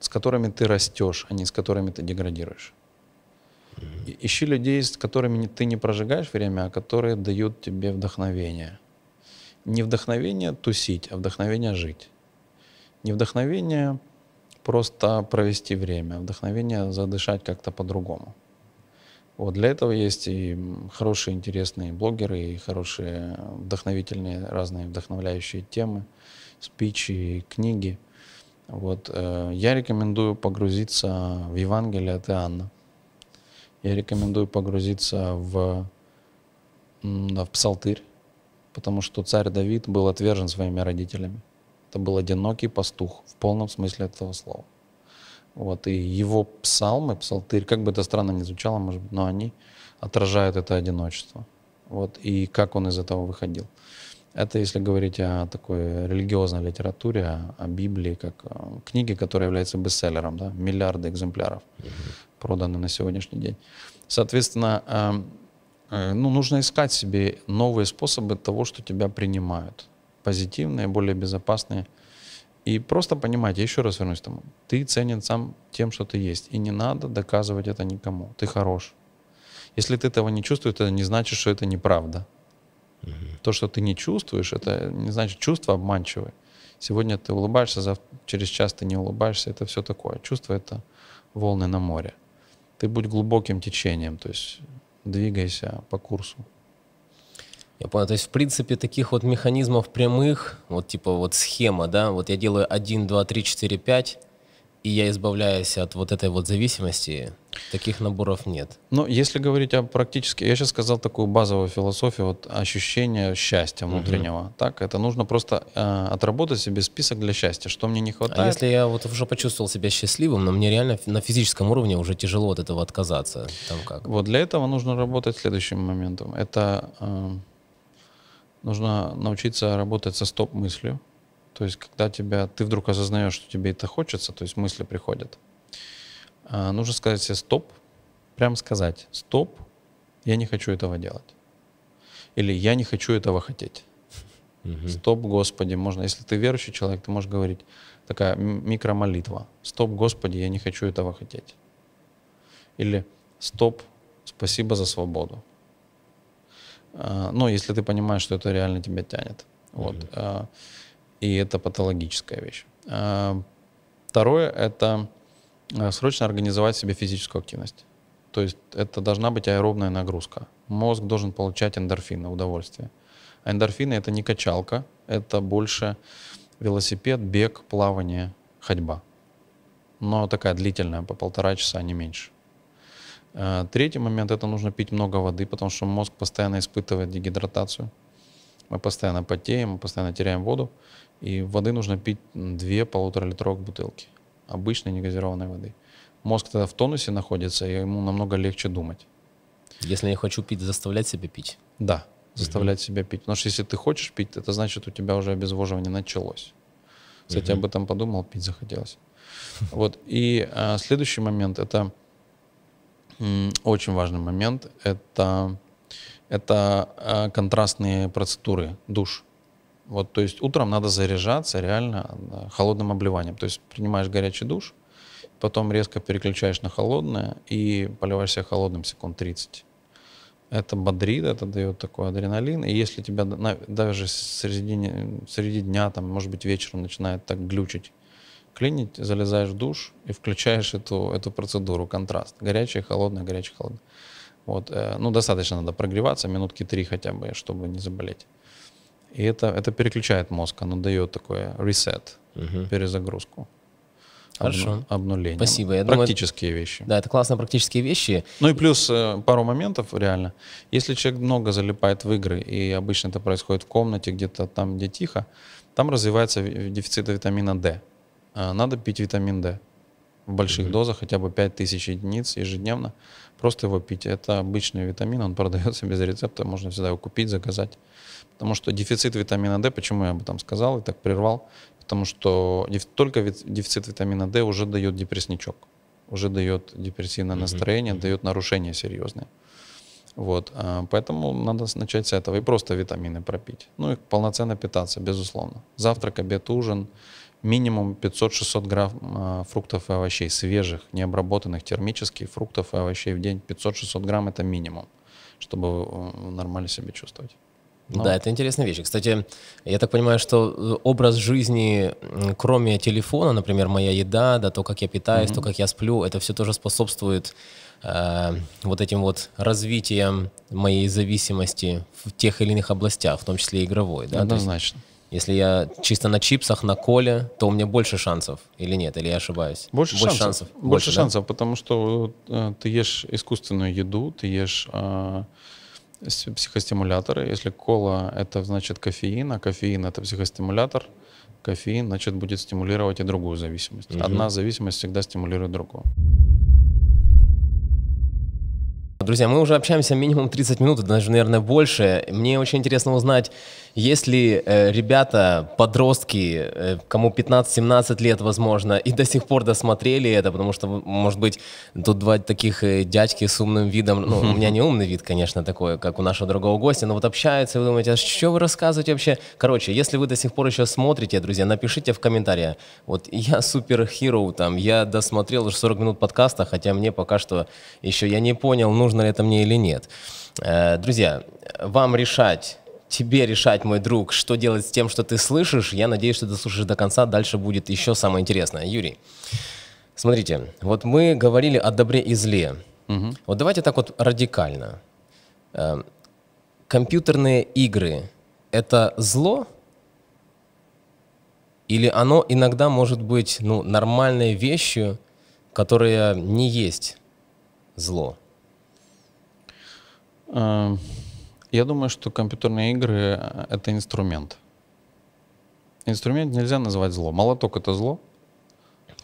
с которыми ты растешь, а не с которыми ты деградируешь. Ищи людей, с которыми ты не прожигаешь время, а которые дают тебе вдохновение не вдохновение тусить, а вдохновение жить. Не вдохновение просто провести время, а вдохновение задышать как-то по-другому. Вот для этого есть и хорошие, интересные блогеры, и хорошие, вдохновительные, разные вдохновляющие темы, спичи, книги. Вот. Э, я рекомендую погрузиться в Евангелие от Иоанна. Я рекомендую погрузиться в, в Псалтырь потому что царь Давид был отвержен своими родителями. Это был одинокий пастух в полном смысле этого слова. Вот, и его псалмы, псалтырь, как бы это странно ни звучало, может быть, но они отражают это одиночество. Вот, и как он из этого выходил. Это если говорить о такой религиозной литературе, о, Библии, как о э, книге, которая является бестселлером, да, миллиарды экземпляров угу. проданы на сегодняшний день. Соответственно, эм, Э, ну, нужно искать себе новые способы того, что тебя принимают. Позитивные, более безопасные. И просто понимать, я еще раз вернусь к тому, ты ценен сам тем, что ты есть. И не надо доказывать это никому. Ты хорош. Если ты этого не чувствуешь, это не значит, что это неправда. Угу. То, что ты не чувствуешь, это не значит, чувство обманчивое. Сегодня ты улыбаешься, завтра, через час ты не улыбаешься. Это все такое. Чувство — это волны на море. Ты будь глубоким течением. То есть двигайся по курсу. Я понял. То есть, в принципе, таких вот механизмов прямых, вот типа вот схема, да, вот я делаю 1, 2, 3, 4, 5, и я избавляюсь от вот этой вот зависимости, Таких наборов нет. Но ну, если говорить о практически, я сейчас сказал такую базовую философию, вот ощущение счастья внутреннего. Угу. Так, это нужно просто э, отработать себе список для счастья, что мне не а хватает. А если я вот уже почувствовал себя счастливым, но мне реально на физическом уровне уже тяжело от этого отказаться, там как? Вот для этого нужно работать следующим моментом. Это э, нужно научиться работать со стоп мыслью. То есть, когда тебя, ты вдруг осознаешь, что тебе это хочется, то есть мысли приходят. А, нужно сказать себе стоп, прямо сказать стоп, я не хочу этого делать. Или я не хочу этого хотеть. Угу. Стоп, Господи, можно, если ты верующий человек, ты можешь говорить такая микромолитва. Стоп, Господи, я не хочу этого хотеть. Или стоп, спасибо за свободу. А, ну, если ты понимаешь, что это реально тебя тянет. Вот. Угу. И это патологическая вещь. Второе — это Э, срочно организовать себе физическую активность. То есть это должна быть аэробная нагрузка. Мозг должен получать эндорфины, удовольствие. А эндорфины — это не качалка, это больше велосипед, бег, плавание, ходьба. Но такая длительная, по полтора часа, не меньше. Э, третий момент — это нужно пить много воды, потому что мозг постоянно испытывает дегидратацию. Мы постоянно потеем, мы постоянно теряем воду. И воды нужно пить 2-1,5 литровых бутылки обычной негазированной воды. Мозг тогда в тонусе находится, и ему намного легче думать. Если я хочу пить, заставлять себя пить? Да, заставлять угу. себя пить. Потому что если ты хочешь пить, это значит, у тебя уже обезвоживание началось. Кстати, угу. об этом подумал, пить захотелось. Вот. И а, следующий момент это очень важный момент. Это, это а, контрастные процедуры душ. Вот, то есть утром надо заряжаться реально э, холодным обливанием. То есть принимаешь горячий душ, потом резко переключаешь на холодное и поливаешься холодным секунд 30. Это бодрит, это дает такой адреналин. И если тебя даже среди, среди дня, там, может быть, вечером начинает так глючить, клинить, залезаешь в душ и включаешь эту, эту процедуру, контраст. Горячее, холодное, горячее, холодное. Вот, э, ну, достаточно надо прогреваться, минутки три хотя бы, чтобы не заболеть. И это, это переключает мозг, оно дает такое reset, угу. перезагрузку. Хорошо. Обнуление. Спасибо. Я практические думаю, вещи. Да, это классно, практические вещи. Ну и плюс э, пару моментов, реально. Если человек много залипает в игры, и обычно это происходит в комнате, где-то там, где тихо, там развивается дефицит витамина D. Э, надо пить витамин D в больших mm дозах, хотя бы 5000 единиц ежедневно. Просто его пить. Это обычный витамин, он продается без рецепта, можно всегда его купить, заказать. Потому что дефицит витамина D, почему я об этом сказал и так прервал, потому что только дефицит витамина D уже дает депрессничок, уже дает депрессивное настроение, mm-hmm. дает нарушения серьезные. Вот, а, поэтому надо начать с этого и просто витамины пропить. Ну и полноценно питаться, безусловно. Завтрак, обед, ужин, минимум 500-600 грамм а, фруктов и овощей, свежих, необработанных термически, фруктов и овощей в день 500-600 грамм это минимум, чтобы э, нормально себя чувствовать. Но... Ну да, это интересная вещь. Кстати, я так понимаю, что э, образ жизни, кроме телефона, например, моя еда, да, то, как я питаюсь, mm-hmm. то, как я сплю, это все тоже способствует э, вот этим вот развитием моей зависимости в тех или иных областях, в том числе игровой. Да? Однозначно. Если я чисто на чипсах, на коле, то у меня больше шансов или нет, или я ошибаюсь? Больше, больше шансов. шансов. Больше, больше да? шансов, потому что э, ты ешь искусственную еду, ты ешь э, психостимуляторы. Если кола — это значит кофеин, а кофеин — это психостимулятор, кофеин, значит, будет стимулировать и другую зависимость. Угу. Одна зависимость всегда стимулирует другую. Друзья, мы уже общаемся минимум 30 минут, даже, наверное, больше. Мне очень интересно узнать, если э, ребята, подростки, э, кому 15-17 лет, возможно, и до сих пор досмотрели это, потому что, может быть, тут два таких э, дядьки с умным видом, ну, у меня не умный вид, конечно, такой, как у нашего другого гостя, но вот общаются, вы думаете, а что вы рассказываете вообще? Короче, если вы до сих пор еще смотрите, друзья, напишите в комментариях, вот я супер там, я досмотрел уже 40 минут подкаста, хотя мне пока что еще я не понял, нужно ли это мне или нет. Э, друзья, вам решать, тебе решать, мой друг, что делать с тем, что ты слышишь. Я надеюсь, что ты слушаешь до конца. Дальше будет еще самое интересное. Юрий, смотрите, вот мы говорили о добре и зле. Угу. Вот давайте так вот радикально. Э, компьютерные игры — это зло или оно иногда может быть ну, нормальной вещью, которая не есть зло? Эм, я думаю, что компьютерные игры э, — это инструмент. Инструмент нельзя назвать зло. Молоток — это зло.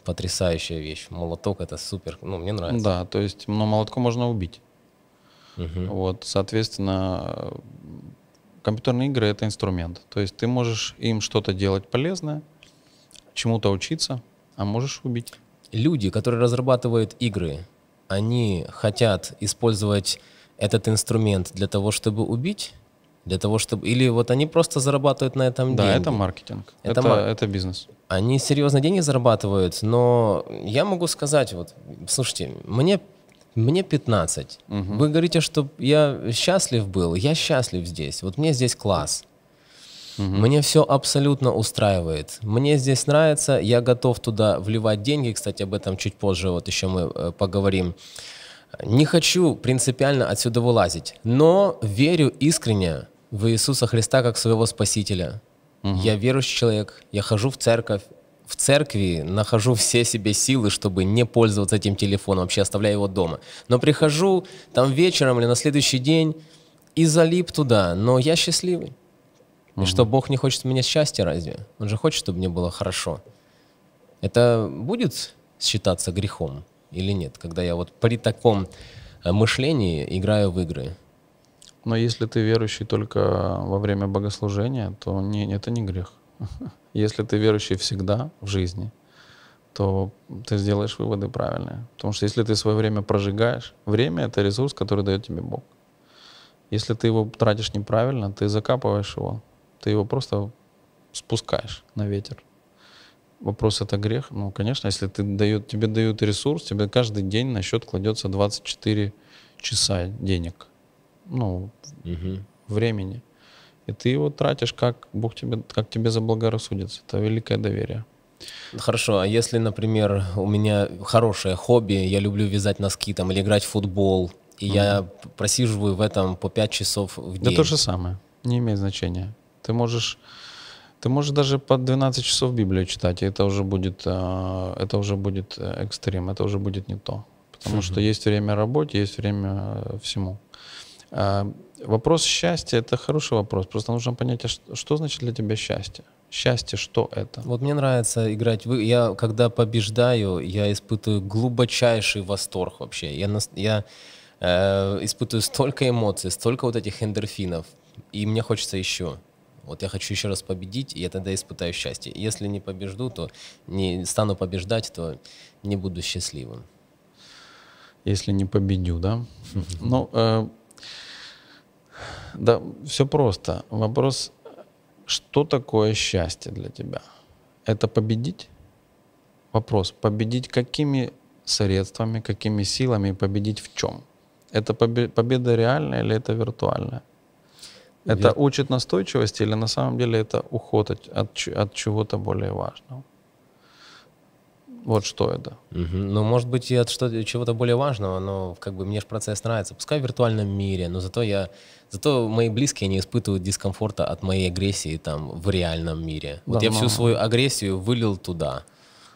Потрясающая вещь. Молоток — это супер. Ну, мне нравится. Да, то есть, но молотком можно убить. Угу. Вот, соответственно, компьютерные игры — это инструмент. То есть ты можешь им что-то делать полезное, чему-то учиться, а можешь убить. Люди, которые разрабатывают игры, они хотят использовать этот инструмент для того, чтобы убить? Для того, чтобы... Или вот они просто зарабатывают на этом деньги? Да, это маркетинг. Это, это, мар... это бизнес. Они серьезно деньги зарабатывают, но я могу сказать, вот, слушайте, мне мне 15. Угу. Вы говорите, что я счастлив был. Я счастлив здесь. Вот мне здесь класс. Угу. Мне все абсолютно устраивает. Мне здесь нравится. Я готов туда вливать деньги. Кстати, об этом чуть позже вот еще мы э, поговорим. Не хочу принципиально отсюда вылазить, но верю искренне в Иисуса Христа как своего Спасителя. Угу. Я верующий человек, я хожу в церковь, в церкви нахожу все себе силы, чтобы не пользоваться этим телефоном, вообще оставляю его дома. Но прихожу там вечером или на следующий день и залип туда, но я счастливый. Угу. И что Бог не хочет у меня счастья разве? Он же хочет, чтобы мне было хорошо. Это будет считаться грехом? или нет, когда я вот при таком э, мышлении играю в игры. Но если ты верующий только во время богослужения, то не, это не грех. Если ты верующий всегда в жизни, то ты сделаешь выводы правильные. Потому что если ты свое время прожигаешь, время — это ресурс, который дает тебе Бог. Если ты его тратишь неправильно, ты закапываешь его, ты его просто спускаешь на ветер. Вопрос это грех? Ну, конечно, если ты дает, тебе дают ресурс, тебе каждый день на счет кладется 24 часа денег, ну, угу. времени. И ты его тратишь, как Бог тебе, как тебе заблагорассудится. Это великое доверие. Хорошо, а если, например, у меня хорошее хобби, я люблю вязать носки там или играть в футбол, и mm я просиживаю в этом по 5 часов в день. Да то же самое, не имеет значения. Ты можешь ты можешь даже по 12 часов Библию читать, и это уже будет, э, это уже будет э, экстрим, это уже будет не то. Потому mm что есть время работе, есть время э, всему. Вопрос счастья – это хороший вопрос. Просто нужно понять, а что значит для тебя счастье. Счастье, что это? Вот мне нравится играть. Я, когда побеждаю, я испытываю глубочайший восторг вообще. Я, я э, испытываю столько эмоций, столько вот этих эндорфинов, и мне хочется еще. Вот я хочу еще раз победить, и я тогда испытаю счастье. Если не побежду, то не стану побеждать, то не буду счастливым. Если не победю, да? Ну, э, да, все просто. Вопрос, что такое счастье для тебя? Это победить? Вопрос, победить какими средствами, какими силами победить в чем? Это победа реальная или это виртуальная? Это учит настойчивости или на самом деле это уход от, от, от чего-то более важного? Вот что это. Угу. Ну, может быть, и от что чего-то более важного, но как бы мне же процесс нравится. Пускай в виртуальном мире, но зато я, зато мои близкие не испытывают дискомфорта от моей агрессии там в реальном мире. Да, вот я но... всю свою агрессию вылил туда.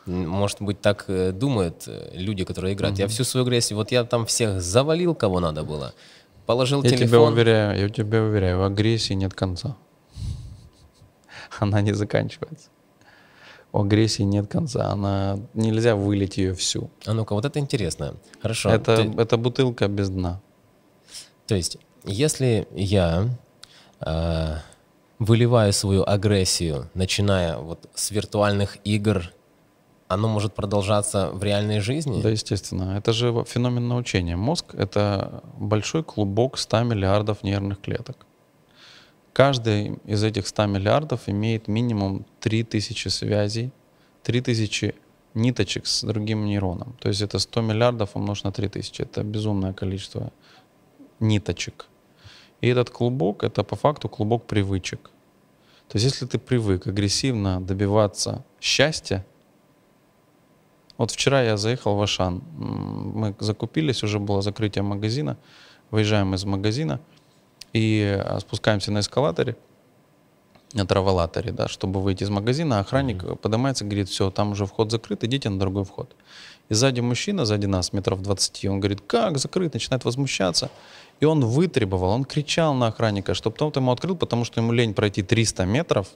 Может быть, так э, думают э, люди, которые играют. Угу. Я всю свою агрессию, вот я там всех завалил, кого надо было положил я телефон. Я тебя уверяю, я тебя уверяю, в агрессии нет конца. Она не заканчивается. У агрессии нет конца, она нельзя вылить ее всю. А ну-ка, вот это интересно. Хорошо. Это, Ты... это бутылка без дна. То есть, если я э, выливаю свою агрессию, начиная вот с виртуальных игр, оно может продолжаться в реальной жизни? Да, естественно. Это же феномен научения. Мозг — это большой клубок 100 миллиардов нервных клеток. Каждый из этих 100 миллиардов имеет минимум 3000 связей, 3000 ниточек с другим нейроном. То есть это 100 миллиардов умножить на 3000. Это безумное количество ниточек. И этот клубок — это по факту клубок привычек. То есть если ты привык агрессивно добиваться счастья, вот вчера я заехал в Ашан. Мы закупились, уже было закрытие магазина. Выезжаем из магазина и а, спускаемся на эскалаторе, на траволаторе, да, чтобы выйти из магазина. Охранник mm-hmm. поднимается, говорит, все, там уже вход закрыт, идите на другой вход. И сзади мужчина, сзади нас, метров 20, он говорит, как закрыт, начинает возмущаться. И он вытребовал, он кричал на охранника, чтобы тот ему открыл, потому что ему лень пройти 300 метров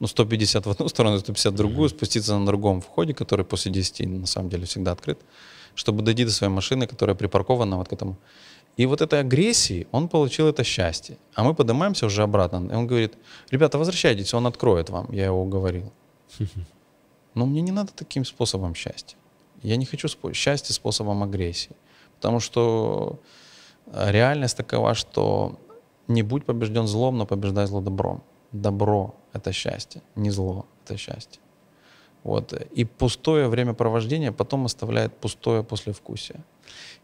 ну, 150 в одну сторону, 150 в другую, mm-hmm. спуститься на другом входе, который после 10 на самом деле всегда открыт, чтобы дойти до своей машины, которая припаркована вот к этому. И вот этой агрессии он получил это счастье. А мы поднимаемся уже обратно. И он говорит, ребята, возвращайтесь, он откроет вам. Я его уговорил. Но «Ну, мне не надо таким способом счастья. Я не хочу спо- счастья способом агрессии. Потому что э, реальность такова, что не будь побежден злом, но побеждай зло добром добро — это счастье, не зло — это счастье. Вот. И пустое времяпровождение потом оставляет пустое послевкусие.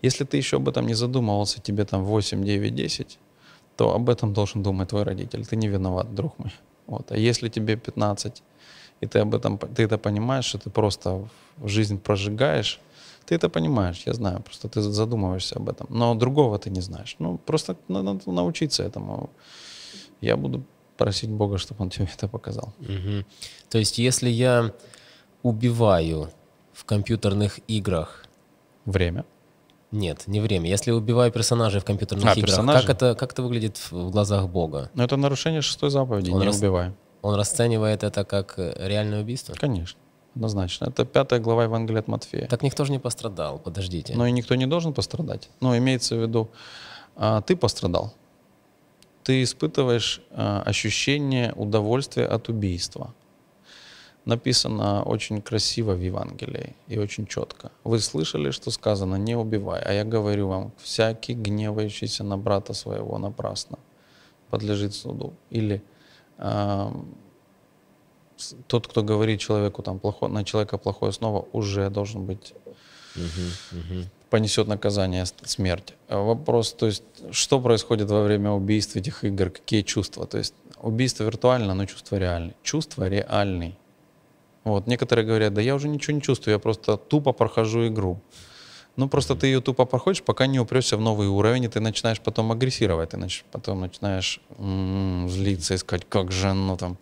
Если ты еще об этом не задумывался, тебе там 8, 9, 10, то об этом должен думать твой родитель. Ты не виноват, друг мой. Вот. А если тебе 15, и ты об этом, ты это понимаешь, что ты просто жизнь прожигаешь, ты это понимаешь, я знаю, просто ты задумываешься об этом. Но другого ты не знаешь. Ну, просто надо научиться этому. Я буду просить Бога, чтобы он тебе это показал. Угу. То есть, если я убиваю в компьютерных играх время. Нет, не время. Если убиваю персонажей в компьютерных а, играх, персонажи? как это, как это выглядит в глазах Бога? Ну, это нарушение шестой заповеди, он не рас... убивай. Он расценивает это как э, реальное убийство? Конечно, однозначно. Это пятая глава Евангелия от Матфея. Так никто же не пострадал, подождите. Но и никто не должен пострадать. Но имеется в виду, а, ты пострадал ты испытываешь э, ощущение удовольствия от убийства. Написано очень красиво в Евангелии и очень четко. Вы слышали, что сказано «не убивай», а я говорю вам, всякий гневающийся на брата своего напрасно подлежит суду. Или э, тот, кто говорит человеку там плохо, на человека плохое снова, уже должен быть угу, угу понесет наказание смерть. А вопрос, то есть, что происходит во время убийства этих игр, какие чувства? То есть, убийство виртуально, но чувство реальное. Чувство реальный. Вот, некоторые говорят, да я уже ничего не чувствую, я просто тупо прохожу игру. Ну, просто ты ее тупо проходишь, пока не упрешься в новый уровень, и ты начинаешь потом агрессировать, ты нач- потом начинаешь м-м, злиться, искать, как же, ну, там...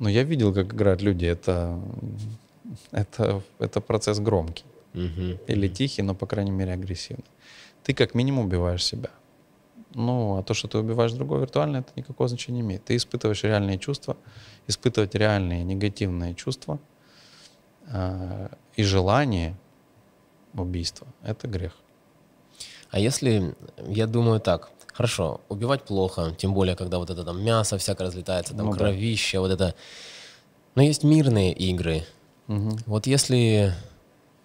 Но я видел, как играют люди, это, это, это процесс громкий угу. или тихий, но, по крайней мере, агрессивный. Ты как минимум убиваешь себя. Ну, а то, что ты убиваешь другого виртуально, это никакого значения не имеет. Ты испытываешь реальные чувства, испытывать реальные негативные чувства э, и желание убийства — это грех. А если, я думаю так, хорошо, убивать плохо, тем более, когда вот это там мясо всякое разлетается, там ну, кровище, да. вот это. Но есть мирные игры. Угу. Вот если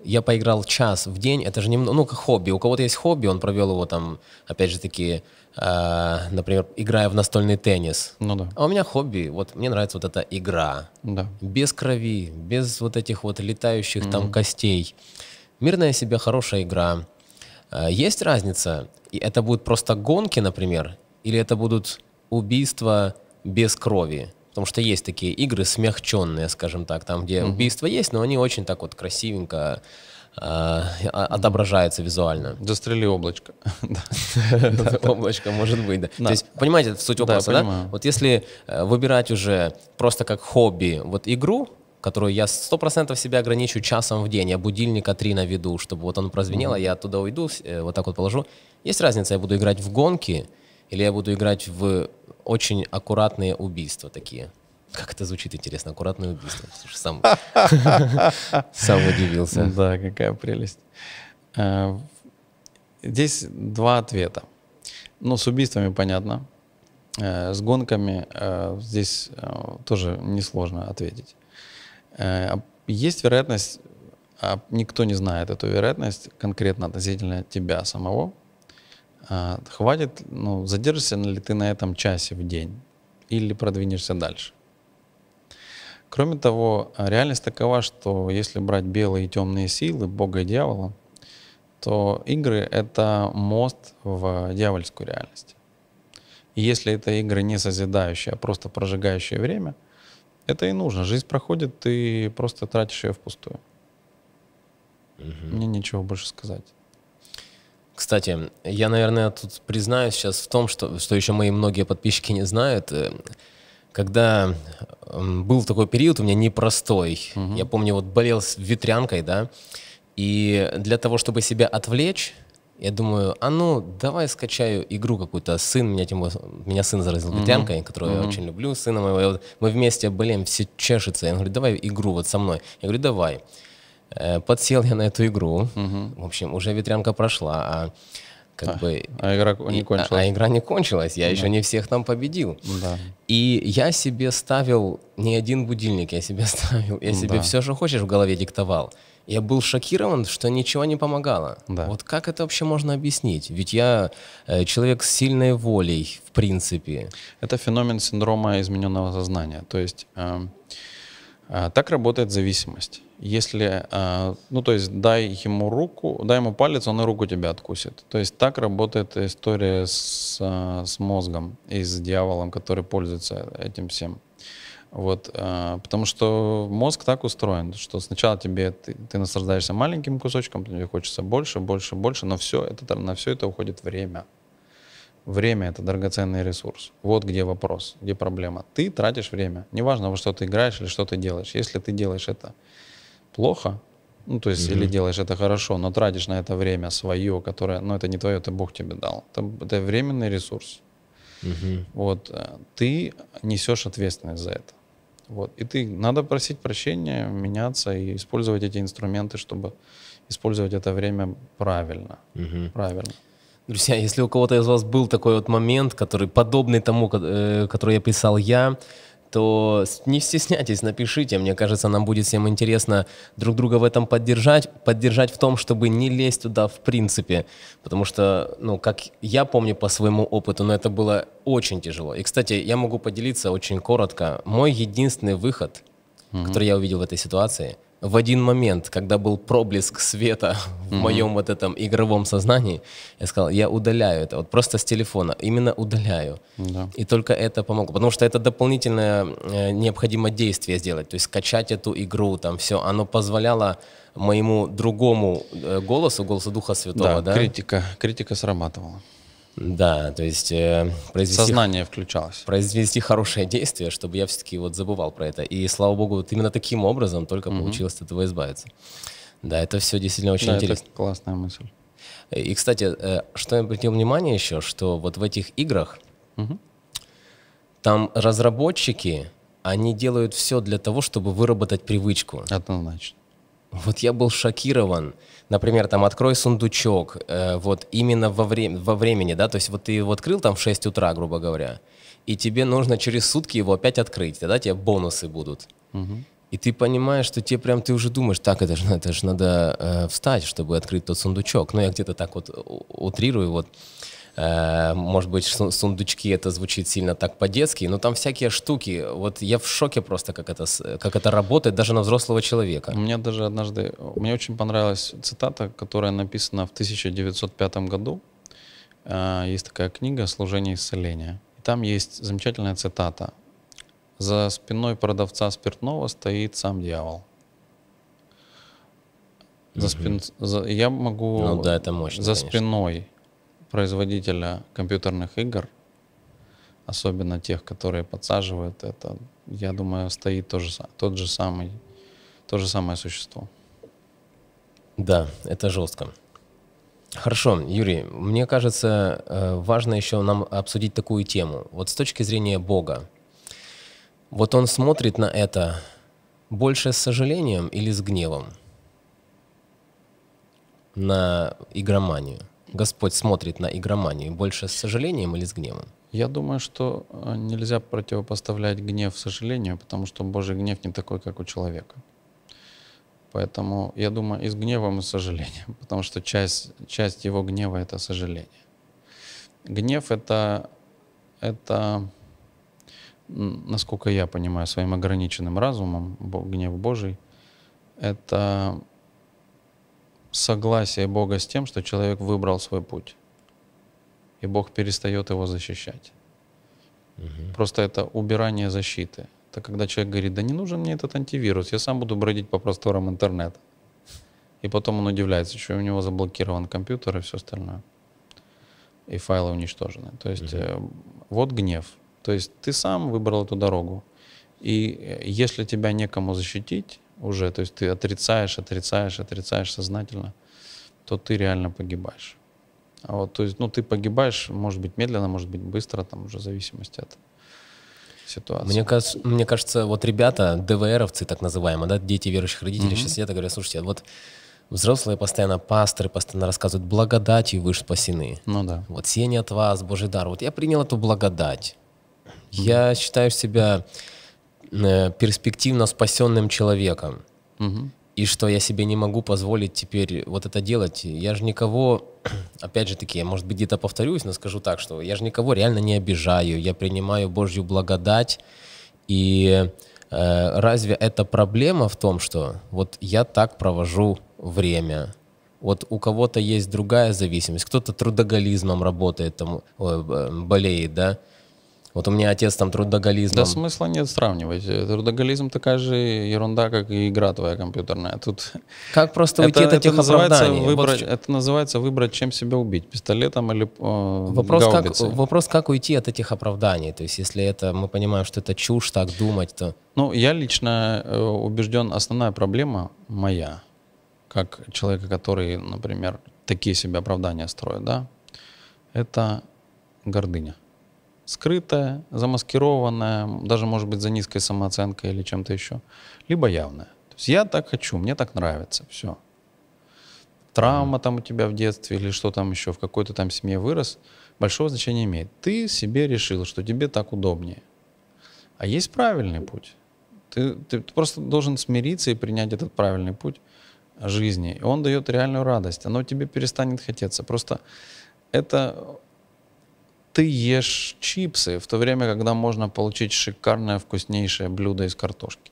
я поиграл час в день, это же немного, ну, как хобби. У кого-то есть хобби, он провел его там, опять же таки, э, например, играя в настольный теннис. Ну да. А у меня хобби, вот мне нравится вот эта игра. Да. Без крови, без вот этих вот летающих mm-hmm. там костей. Мирная себе хорошая игра. Э, есть разница, и это будут просто гонки, например, или это будут убийства без крови? Потому что есть такие игры смягченные, скажем так, там, где угу. убийства есть, но они очень так вот красивенько э, а, отображается визуально. Застрели облачко. Облачко, может быть, да. То есть, понимаете, суть вопроса, да? Вот если э, выбирать уже просто как хобби вот игру, которую я 100% себя ограничу часом в день, я будильника три на виду, чтобы вот он прозвенел, а я оттуда уйду, э, вот так вот положу. Есть разница, я буду играть в гонки, или я буду играть в очень аккуратные убийства такие. Как это звучит интересно, аккуратное убийство. сам, сам удивился. Да, какая прелесть. Э, здесь два ответа. Ну, с убийствами понятно. Э, с гонками э, здесь тоже несложно ответить. А есть вероятность, а никто не знает эту вероятность конкретно относительно тебя самого, а, хватит, ну, задержишься ли ты на этом часе в день или продвинешься дальше. Кроме того, а, реальность такова, что если брать белые и темные силы, Бога и дьявола, то игры — это мост в дьявольскую реальность. И если это игры не созидающие, а просто прожигающие время, это и нужно. Жизнь проходит, ты просто тратишь ее впустую. Угу. Мне нечего больше сказать. Кстати, я, наверное, тут признаюсь сейчас в том, что, что еще мои многие подписчики не знают. Э, когда был такой период у меня непростой, угу. я помню, вот болел с ветрянкой, да, и для того, чтобы себя отвлечь, я думаю, а ну, давай скачаю игру какую-то. Сын меня, тем, меня сын заразил mm-hmm. ветрянкой, которую mm-hmm. я очень люблю, сына моего. вот, мы вместе болеем, все чешется. Я говорю, давай игру вот со мной. Я говорю, давай. Э, подсел я на эту игру. Угу. В общем, уже ветрянка прошла, а как а, бы... А игра не а, кончилась. А, а игра не кончилась, я ну да. еще не всех там победил. Да. И я себе ставил не один будильник, я себе ставил, я себе да. все, что хочешь в голове диктовал. Я был шокирован, что ничего не помогало. Да. Вот как это вообще можно объяснить? Ведь я э, человек с сильной волей, в принципе. Это феномен синдрома измененного сознания. То есть э, э, так работает зависимость. Если, а, ну то есть дай ему руку, дай ему палец, он и руку тебя откусит. То есть так работает история с, а, с мозгом и с дьяволом, который пользуется этим всем. Вот, а, потому что мозг так устроен, что сначала тебе ты, ты наслаждаешься маленьким кусочком, тебе хочется больше, больше, больше, но все это на все это уходит время. Время — это драгоценный ресурс. Вот где вопрос, где проблема. Ты тратишь время. Неважно, во что ты играешь или что ты делаешь. Если ты делаешь это плохо, ну, то есть, mm-hmm. или делаешь это хорошо, но тратишь на это время свое, которое, ну, это не твое, это Бог тебе дал. Это, это временный ресурс. Mm-hmm. Вот, э, ты несешь ответственность за это. Вот, и ты, надо просить прощения, меняться и использовать эти инструменты, чтобы использовать это время правильно. Mm-hmm. Правильно. Друзья, если у кого-то из вас был такой вот момент, который подобный тому, э, который я писал я, то не стесняйтесь, напишите. Мне кажется, нам будет всем интересно друг друга в этом поддержать, поддержать в том, чтобы не лезть туда в принципе. Потому что, ну, как я помню по своему опыту, но ну, это было очень тяжело. И, кстати, я могу поделиться очень коротко. Мой единственный выход, mm-hmm. который я увидел в этой ситуации – в один момент, когда был проблеск света mm-hmm. в моем вот этом игровом сознании, я сказал, я удаляю это, вот просто с телефона, именно удаляю. Mm-hmm. И только это помогло, потому что это дополнительное э, необходимо действие сделать, то есть скачать эту игру, там все, оно позволяло моему другому э, голосу, голосу Духа Святого, да, да? критика, критика срабатывала. Да, то есть э, произвести... Сознание включалось. Произвести хорошее действие, чтобы я все-таки вот забывал про это. И, слава богу, вот именно таким образом только угу. получилось от этого избавиться. Да, это все действительно очень да, интересно. Это классная мысль. Э, и, кстати, э, что я обратил внимание еще, что вот в этих играх угу. там разработчики, они делают все для того, чтобы выработать привычку. Однозначно. Вот я был шокирован. Например, там «Открой сундучок», э, вот именно во, вре- во времени, да, то есть вот ты его открыл там в 6 утра, грубо говоря, и тебе нужно через сутки его опять открыть, тогда тебе бонусы будут. Угу. И ты понимаешь, что тебе прям, ты уже думаешь, так, это же, это надо э, встать, чтобы открыть тот сундучок. Ну, я где-то так вот утрирую, вот. Э, может быть, сундучки это звучит сильно так по-детски, но там всякие штуки. Вот я в шоке просто, как это, как это работает даже на взрослого человека. У меня даже однажды, мне очень понравилась цитата, которая написана в 1905 году. Э, есть такая книга «Служение исцеления». И там есть замечательная цитата. «За спиной продавца спиртного стоит сам дьявол». За спин... за... Я могу ну, да, это мощно, за конечно. спиной производителя компьютерных игр, особенно тех, которые подсаживают это, я думаю, стоит тот же, тот же самый, то же самое существо. Да, это жестко. Хорошо, Юрий, мне кажется, э, важно еще нам обсудить такую тему. Вот с точки зрения Бога, вот он смотрит на это больше с сожалением или с гневом на игроманию? Господь смотрит на игроманию больше с сожалением или с гневом? Я думаю, что э, нельзя противопоставлять гнев сожалению, потому что Божий гнев не такой, как у человека. Поэтому я думаю, и с гневом, и с сожалением, потому что часть, часть его гнева — это сожаление. Гнев — это, это, насколько я понимаю, своим ограниченным разумом, гнев Божий, это согласие Бога с тем, что человек выбрал свой путь. И Бог перестает его защищать. Угу. Просто это убирание защиты. Это когда человек говорит, да не нужен мне этот антивирус, я сам буду бродить по просторам интернета. И потом он удивляется, что у него заблокирован компьютер и все остальное. И файлы уничтожены. То есть угу. вот гнев. То есть ты сам выбрал эту дорогу. И э, если тебя некому защитить уже, то есть ты отрицаешь, отрицаешь, отрицаешь сознательно, то ты реально погибаешь. А вот, то есть, ну, ты погибаешь, может быть, медленно, может быть, быстро, там уже в зависимости от ситуации. Мне кажется, мне кажется, вот ребята, ДВРовцы, так называемые, да, дети верующих родителей, mm-hmm. сейчас я и говорю, слушайте, вот взрослые постоянно, пасторы постоянно рассказывают, благодатью вы спасены. Ну да. Вот сене от вас, Божий дар. Вот я принял эту благодать. Mm-hmm. Я считаю себя Э, перспективно спасенным человеком. Угу. И что я себе не могу позволить теперь вот это делать. Я же никого, опять же таки, я, может быть, где-то повторюсь, но скажу так, что я же никого реально не обижаю. Я принимаю Божью благодать. И э, разве это проблема в том, что вот я так провожу время? Вот у кого-то есть другая зависимость, кто-то трудоголизмом работает, там, э, болеет, да, вот у меня отец там трудоголизм. Да смысла нет сравнивать. Трудоголизм такая же ерунда, как и игра твоя компьютерная. А тут как просто уйти это, от этих это называется выбрать, вот. Это называется выбрать, чем себя убить, пистолетом или э, вопрос гаубицей. как вопрос как уйти от этих оправданий. То есть если это мы понимаем, что это чушь, так думать то. Ну я лично э, убежден, основная проблема моя, как человека, который, например, такие себе оправдания строит, да, это гордыня скрытая, замаскированная, даже, может быть, за низкой самооценкой или чем-то еще, либо явная. То есть я так хочу, мне так нравится, все. Травма там у тебя в детстве или что там еще, в какой-то там семье вырос, большого значения имеет. Ты себе решил, что тебе так удобнее. А есть правильный путь. Ты, ты просто должен смириться и принять этот правильный путь жизни. И он дает реальную радость. Оно тебе перестанет хотеться. Просто это ты ешь чипсы, в то время, когда можно получить шикарное, вкуснейшее блюдо из картошки.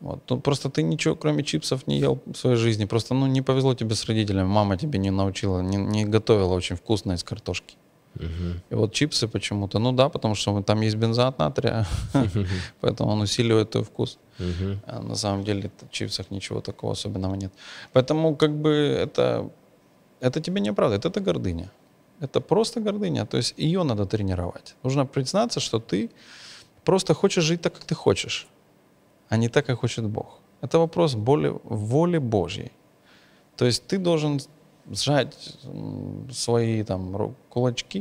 Вот. Ну, просто ты ничего, кроме чипсов, не ел в своей жизни. Просто ну, не повезло тебе с родителями. Мама тебе не научила, не, не готовила очень вкусно из картошки. Угу. И вот чипсы почему-то, ну да, потому что там есть бензоат натрия, поэтому он усиливает твой вкус. А на самом деле в чипсах ничего такого особенного нет. Поэтому как бы это, это тебе не оправдывает, это гордыня. Это просто гордыня. То есть ее надо тренировать. Нужно признаться, что ты просто хочешь жить так, как ты хочешь, а не так, как хочет Бог. Это вопрос боли, воли Божьей. То есть ты должен сжать свои там кулачки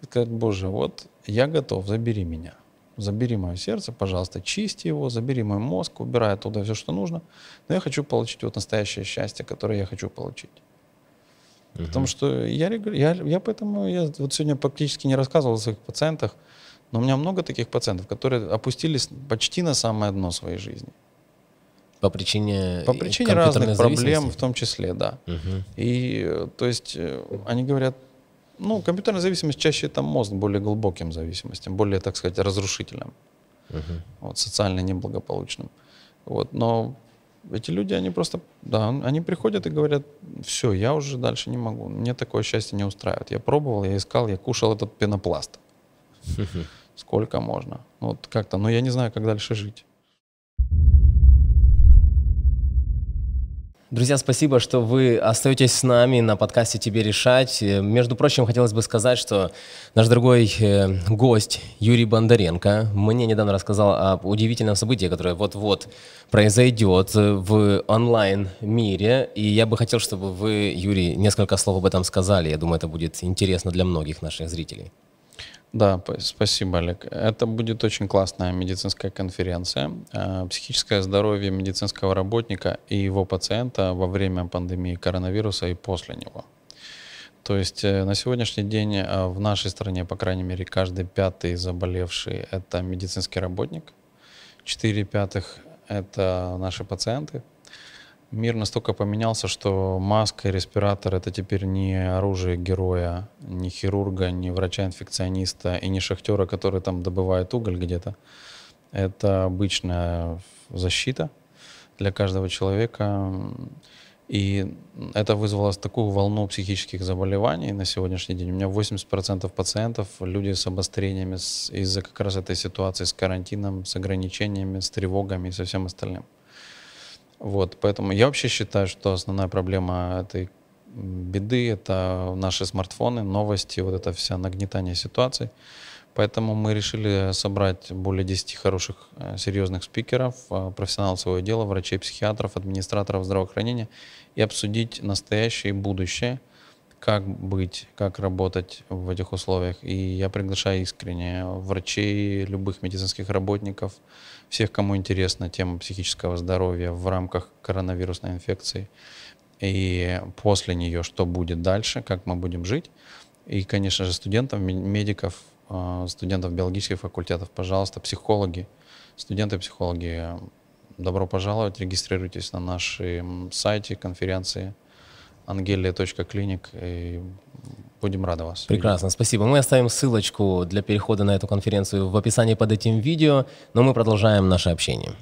и сказать, Боже, вот я готов, забери меня. Забери мое сердце, пожалуйста, чисти его, забери мой мозг, убирай оттуда все, что нужно. Но я хочу получить вот настоящее счастье, которое я хочу получить. Угу. Потому что я, я, я поэтому, я вот сегодня практически не рассказывал о своих пациентах, но у меня много таких пациентов, которые опустились почти на самое дно своей жизни. По причине По причине разных проблем в том числе, да. Угу. И то есть э, они говорят, ну, компьютерная зависимость чаще это мозг более глубоким зависимостям, более, так сказать, разрушительным, угу. вот, социально неблагополучным. Вот, но эти люди, они просто, да, они приходят и говорят, все, я уже дальше не могу, мне такое счастье не устраивает. Я пробовал, я искал, я кушал этот пенопласт. Сколько можно. Ну, вот как-то, но ну, я не знаю, как дальше жить. Друзья, спасибо, что вы остаетесь с нами на подкасте «Тебе решать». Э, между прочим, хотелось бы сказать, что наш другой э, гость Юрий Бондаренко мне недавно рассказал об удивительном событии, которое вот-вот произойдет э, в онлайн-мире. И я бы хотел, чтобы вы, Юрий, несколько слов об этом сказали. Я думаю, это будет интересно для многих наших зрителей. Да, спасибо, Олег. Это будет очень классная медицинская конференция. Э, психическое здоровье медицинского работника и его пациента во время пандемии коронавируса и после него. То есть э, на сегодняшний день э, в нашей стране, по крайней мере, каждый пятый заболевший – это медицинский работник, четыре пятых – это наши пациенты, Мир настолько поменялся, что маска и респиратор — это теперь не оружие героя, не хирурга, не врача-инфекциониста и не шахтера, который там добывает уголь где-то. Это обычная защита для каждого человека. И это вызвало такую волну психических заболеваний на сегодняшний день. У меня 80% пациентов — люди с обострениями из-за как раз этой ситуации с карантином, с ограничениями, с тревогами и со всем остальным. Вот, поэтому я вообще считаю, что основная проблема этой беды — это наши смартфоны, новости, вот это вся нагнетание ситуации. Поэтому мы решили собрать более 10 хороших, э, серьезных спикеров, э, профессионалов своего дела, врачей, психиатров, администраторов здравоохранения и обсудить настоящее и будущее, как быть, как работать в этих условиях. И я приглашаю искренне врачей, любых медицинских работников, всех, кому интересна тема психического здоровья в рамках коронавирусной инфекции и после нее, что будет дальше, как мы будем жить. И, конечно же, студентов, медиков, а, студентов биологических факультетов, пожалуйста, психологи, студенты-психологи, добро пожаловать, регистрируйтесь на нашем сайте конференции angelia.clinic, и будем рады вас. Прекрасно, видеть. спасибо. Мы оставим ссылочку для перехода на эту конференцию в описании под этим видео, но мы продолжаем наше общение.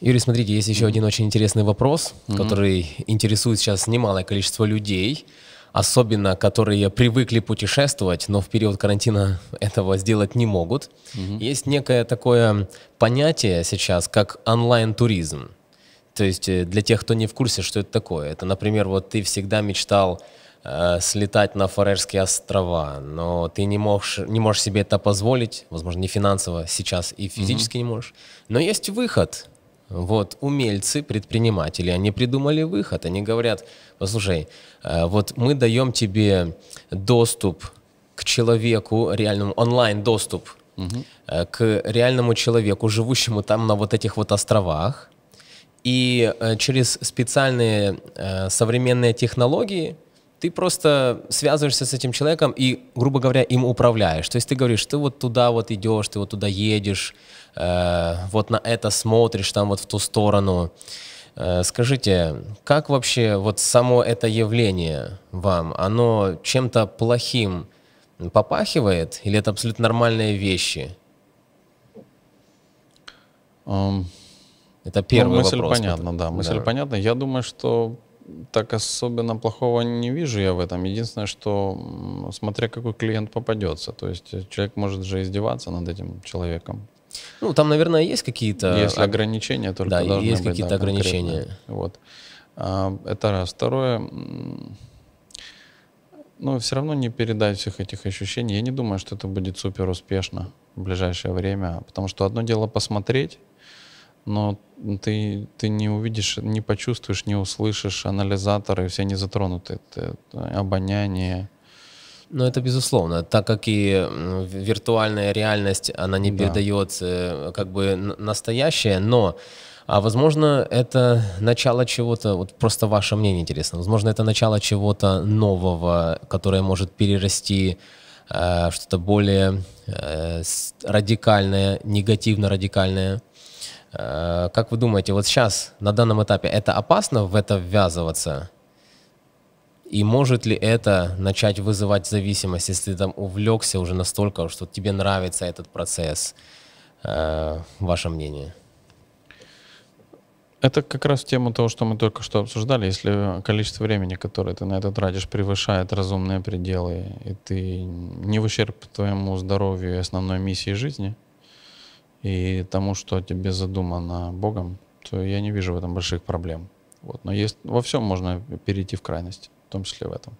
Юрий, смотрите, есть еще mm-hmm. один очень интересный вопрос, mm-hmm. который интересует сейчас немалое количество людей, особенно которые привыкли путешествовать, но в период карантина этого сделать не могут. Mm-hmm. Есть некое такое понятие сейчас, как онлайн-туризм. То есть э, для тех, кто не в курсе, что это такое. Это, например, вот ты всегда мечтал э, слетать на Фарерские острова, но ты не можешь, не можешь себе это позволить, возможно, не финансово сейчас и физически mm-hmm. не можешь. Но есть выход. Вот умельцы, предприниматели, они придумали выход. Они говорят, послушай, э, вот мы даем тебе доступ к человеку, реальному онлайн-доступ Mm-hmm. Э, к реальному человеку, живущему там на вот этих вот островах, и э, через специальные э, современные технологии ты просто связываешься с этим человеком и, грубо говоря, им управляешь. То есть ты говоришь, ты вот туда вот идешь, ты вот туда едешь, э, вот на это смотришь, там вот в ту сторону. скажите, как вообще вот само это явление вам, оно чем-то плохим попахивает или это абсолютно нормальные вещи? Um. Это первый ну, мысль вопрос. понятна, да, мысль да. понятна. Я думаю, что так особенно плохого не вижу я в этом. Единственное, что смотря какой клиент попадется. То есть человек может же издеваться над этим человеком. Ну, там, наверное, есть какие-то... Если ограничения, только да, должны есть быть, какие-то да, ограничения. Вот. А, это раз. Второе, ну, все равно не передать всех этих ощущений. Я не думаю, что это будет супер успешно в ближайшее время, потому что одно дело посмотреть, но ты, ты не увидишь, не почувствуешь, не услышишь, анализаторы все не затронуты, это, это обоняние. Ну, это безусловно, так как и виртуальная реальность, она не да. передает э, как бы настоящее, но а возможно, это начало чего-то, вот просто ваше мнение интересно, возможно, это начало чего-то нового, которое может перерасти э, что-то более э, радикальное, негативно радикальное. Э, как вы думаете, вот сейчас, на данном этапе, это опасно в это ввязываться? И может ли это начать вызывать зависимость, если ты там увлекся уже настолько, что тебе нравится этот процесс? Э, ваше мнение? Это как раз тема того, что мы только что обсуждали. Если количество времени, которое ты на это тратишь, превышает разумные пределы, и ты не в ущерб твоему здоровью и основной миссии жизни, и тому, что тебе задумано Богом, то я не вижу в этом больших проблем. Вот. Но есть, во всем можно перейти в крайность, в том числе в этом.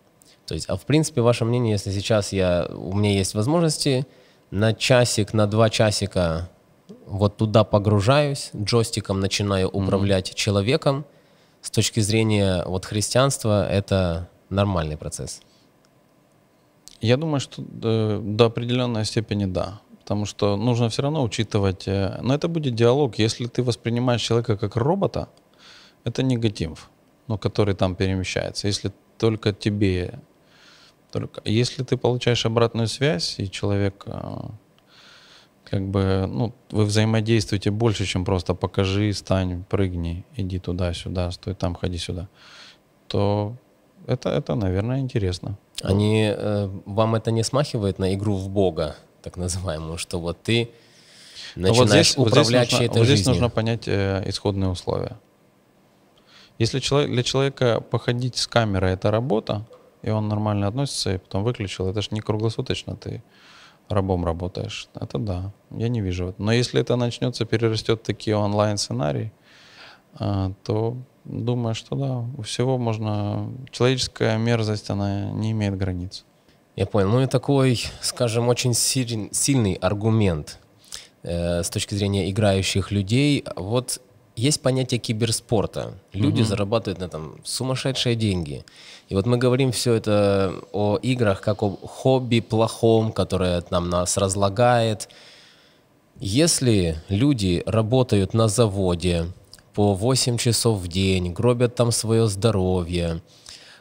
То есть, а в принципе, ваше мнение, если сейчас я, у меня есть возможности, на часик, на два часика вот туда погружаюсь, джойстиком начинаю управлять mm-hmm. человеком, с точки зрения вот христианства, это нормальный процесс? Я думаю, что до, э, до определенной степени да. Потому что нужно все равно учитывать, э, но это будет диалог. Если ты воспринимаешь человека как робота, это негатив, но который там перемещается. Если только тебе, только, если ты получаешь обратную связь, и человек э, как бы, ну, вы взаимодействуете больше, чем просто покажи, стань, прыгни, иди туда-сюда, стой там, ходи сюда, то это, это наверное, интересно. Они, э, вам это не смахивает на игру в Бога? так называемую, что вот ты а начинаешь вот здесь, управлять вот здесь чьей-то вот здесь нужно понять э, исходные условия. Если человек, для человека походить с камерой это работа, и он нормально относится, и потом выключил, это же не круглосуточно ты рабом работаешь. Это да, я не вижу. Но если это начнется, перерастет такие онлайн-сценарии, э, то думаю, что да, у всего можно... Человеческая мерзость, она не имеет границ. Я понял. Ну и такой, скажем, очень силен, сильный аргумент э, с точки зрения играющих людей. Вот есть понятие киберспорта. Люди mm-hmm. зарабатывают на этом сумасшедшие деньги. И вот мы говорим все это о играх как о хобби плохом, которое нам нас разлагает. Если люди работают на заводе по 8 часов в день, гробят там свое здоровье,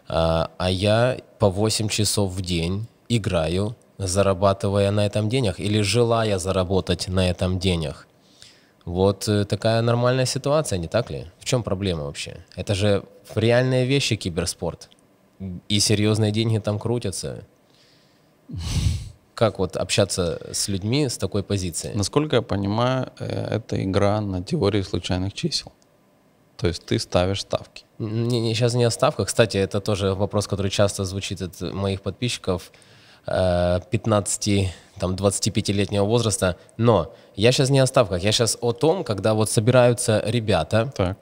а, а, я по 8 часов в день играю, зарабатывая на этом денег или желая заработать на этом денег. Вот э, такая нормальная ситуация, не так ли? В чем проблема вообще? Это же реальные вещи киберспорт. И серьезные деньги там крутятся. Как вот общаться с людьми с такой позиции? Насколько я понимаю, э, это игра на теории случайных чисел. То есть ты ставишь ставки. Не, не, сейчас не о ставках. Кстати, это тоже вопрос, который часто звучит от моих подписчиков 15 э, там 25-летнего возраста. Но я сейчас не о ставках, я сейчас о том, когда вот собираются ребята, так.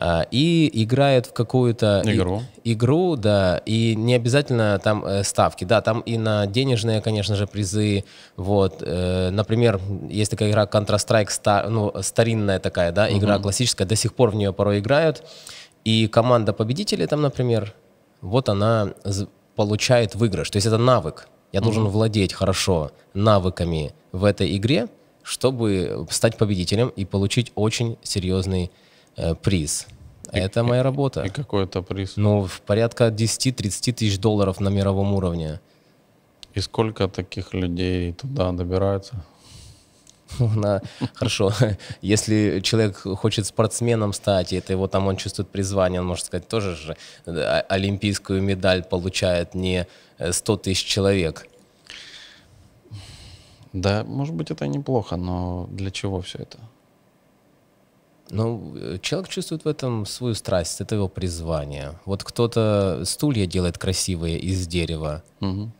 А, и играют в какую-то игру. И, игру, да, и не обязательно там э, ставки, да, там и на денежные, конечно же, призы, вот, э, например, есть такая игра Counter-Strike, стар, ну, старинная такая, да, игра угу. классическая, до сих пор в нее порой играют, и команда победителей там, например, вот она получает выигрыш, то есть это навык, я должен владеть хорошо навыками в этой игре, чтобы стать победителем и получить очень серьезный Э, приз. И, это моя работа. И какой это приз? Ну, в порядка 10-30 тысяч долларов на мировом уровне. И сколько таких людей туда добирается? Хорошо, если человек хочет спортсменом стать, и это его там, он чувствует призвание, он, может сказать, тоже же э, олимпийскую медаль получает не 100 э, тысяч человек. Да, может быть, это неплохо, но для чего все это? Ну, э, человек чувствует в этом свою страсть, это его призвание. Вот кто-то стулья делает красивые из дерева угу.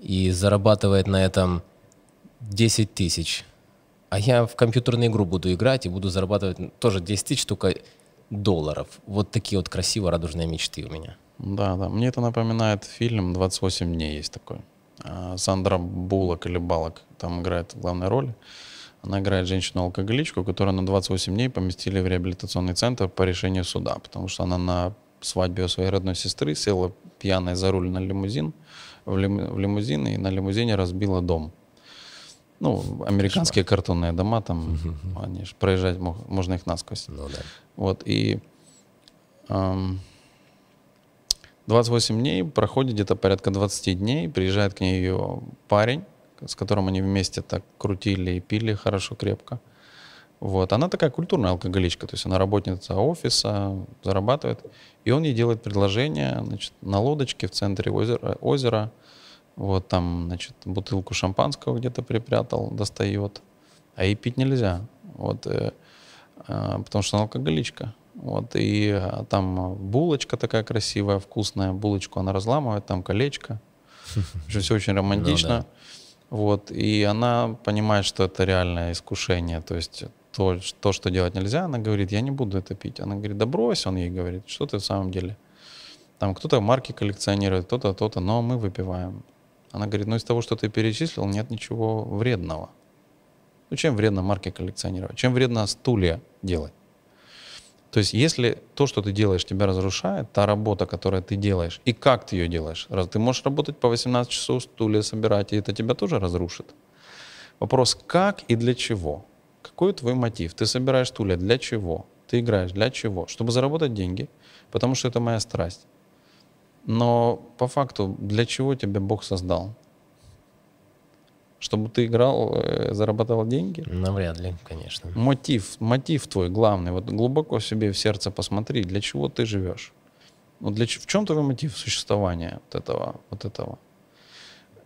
и зарабатывает на этом 10 тысяч. А я в компьютерную игру буду играть и буду зарабатывать тоже 10 тысяч, только долларов. Вот такие вот красиво радужные мечты у меня. Да, да. Мне это напоминает фильм «28 дней» есть такой. А Сандра Буллок или Балок там играет главную роль. Она играет женщину-алкоголичку, которую на 28 дней поместили в реабилитационный центр по решению суда, потому что она на свадьбе своей родной сестры села пьяной за руль на лимузин, в, лим, в лимузин и на лимузине разбила дом. Ну, американские Шла. картонные дома там, угу. они же проезжать мог, можно их насквозь. Ну, да. Вот, и эм, 28 дней, проходит где-то порядка 20 дней, приезжает к ней ее парень, с которым они вместе так крутили и пили хорошо крепко. Вот. Она такая культурная алкоголичка, то есть она работница офиса, зарабатывает, и он ей делает предложение значит, на лодочке в центре озера, озера вот там, значит, бутылку шампанского где-то припрятал, достает, а ей пить нельзя, вот, э, э, потому что она алкоголичка. Вот, и а там булочка такая красивая, вкусная, булочку она разламывает, там колечко, все очень ну романтично. Вот, и она понимает, что это реальное искушение, то есть то, то, что делать нельзя, она говорит, я не буду это пить. Она говорит, да брось, он ей говорит, что ты в самом деле. Там кто-то марки коллекционирует, кто-то то-то, но мы выпиваем. Она говорит, ну из того, что ты перечислил, нет ничего вредного. Ну чем вредно марки коллекционировать? Чем вредно стулья делать? То есть если то, что ты делаешь, тебя разрушает, та работа, которую ты делаешь, и как ты ее делаешь, раз ты можешь работать по 18 часов стулья собирать, и это тебя тоже разрушит. Вопрос, как и для чего? Какой твой мотив? Ты собираешь стулья для чего? Ты играешь для чего? Чтобы заработать деньги, потому что это моя страсть. Но по факту, для чего тебя Бог создал? Чтобы ты играл, э, зарабатывал деньги? Навряд ли, конечно. Мотив, мотив твой главный. Вот глубоко себе в сердце посмотри, для чего ты живешь. Ну, для, в чем твой мотив существования вот этого? Вот этого?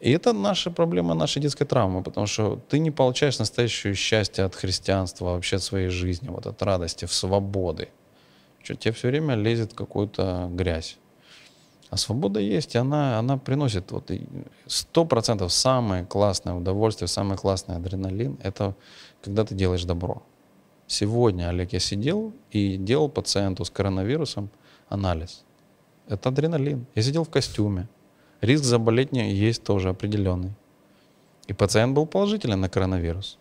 И это наша проблема наша детская травма, потому что ты не получаешь настоящее счастье от христианства, вообще от своей жизни, вот от радости, в свободы. Что тебе все время лезет какую-то грязь. А свобода есть, и она, она приносит вот сто процентов самое классное удовольствие, самый классный адреналин — это когда ты делаешь добро. Сегодня, Олег, я сидел и делал пациенту с коронавирусом анализ. Это адреналин. Я сидел в костюме. Риск заболеть не есть тоже определенный. И пациент был положительный на коронавирус.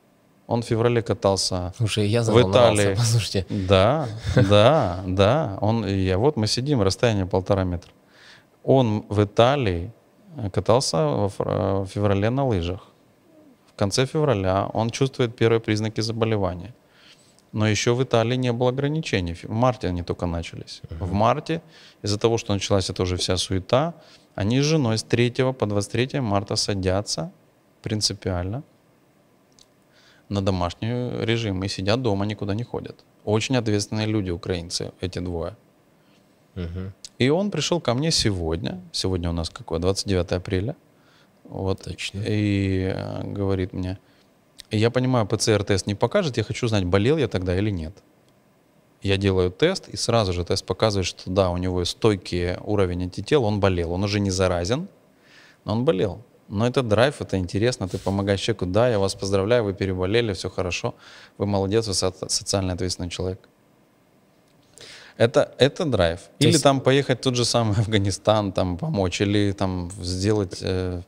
Он в феврале катался Слушай, я в Италии. Послушайте. Да, да, да. Он, я, вот мы сидим, расстояние полтора метра. Он в Италии э, катался э, в феврале на лыжах. В конце февраля он чувствует первые признаки заболевания. Но еще в Италии не было ограничений. В марте они только начались. Uh-huh. В марте, из-за того, что началась эта уже вся суета, они с женой с 3 по 23 марта садятся принципиально на домашний режим и сидят дома, никуда не ходят. Очень ответственные люди, украинцы, эти двое. Uh-huh. И он пришел ко мне сегодня, сегодня у нас какое, 29 апреля, вот, Точно. и э, говорит мне, я понимаю, ПЦР-тест не покажет, я хочу знать, болел я тогда или нет. Я делаю тест, и сразу же тест показывает, что да, у него стойкий уровень антител, он болел. Он уже не заразен, но он болел. Но это драйв, это интересно, ты помогаешь человеку, да, я вас поздравляю, вы переболели, все хорошо, вы молодец, вы социально ответственный человек. Это, это драйв. То или есть... там поехать тот же самый Афганистан, там помочь, или там сделать, э,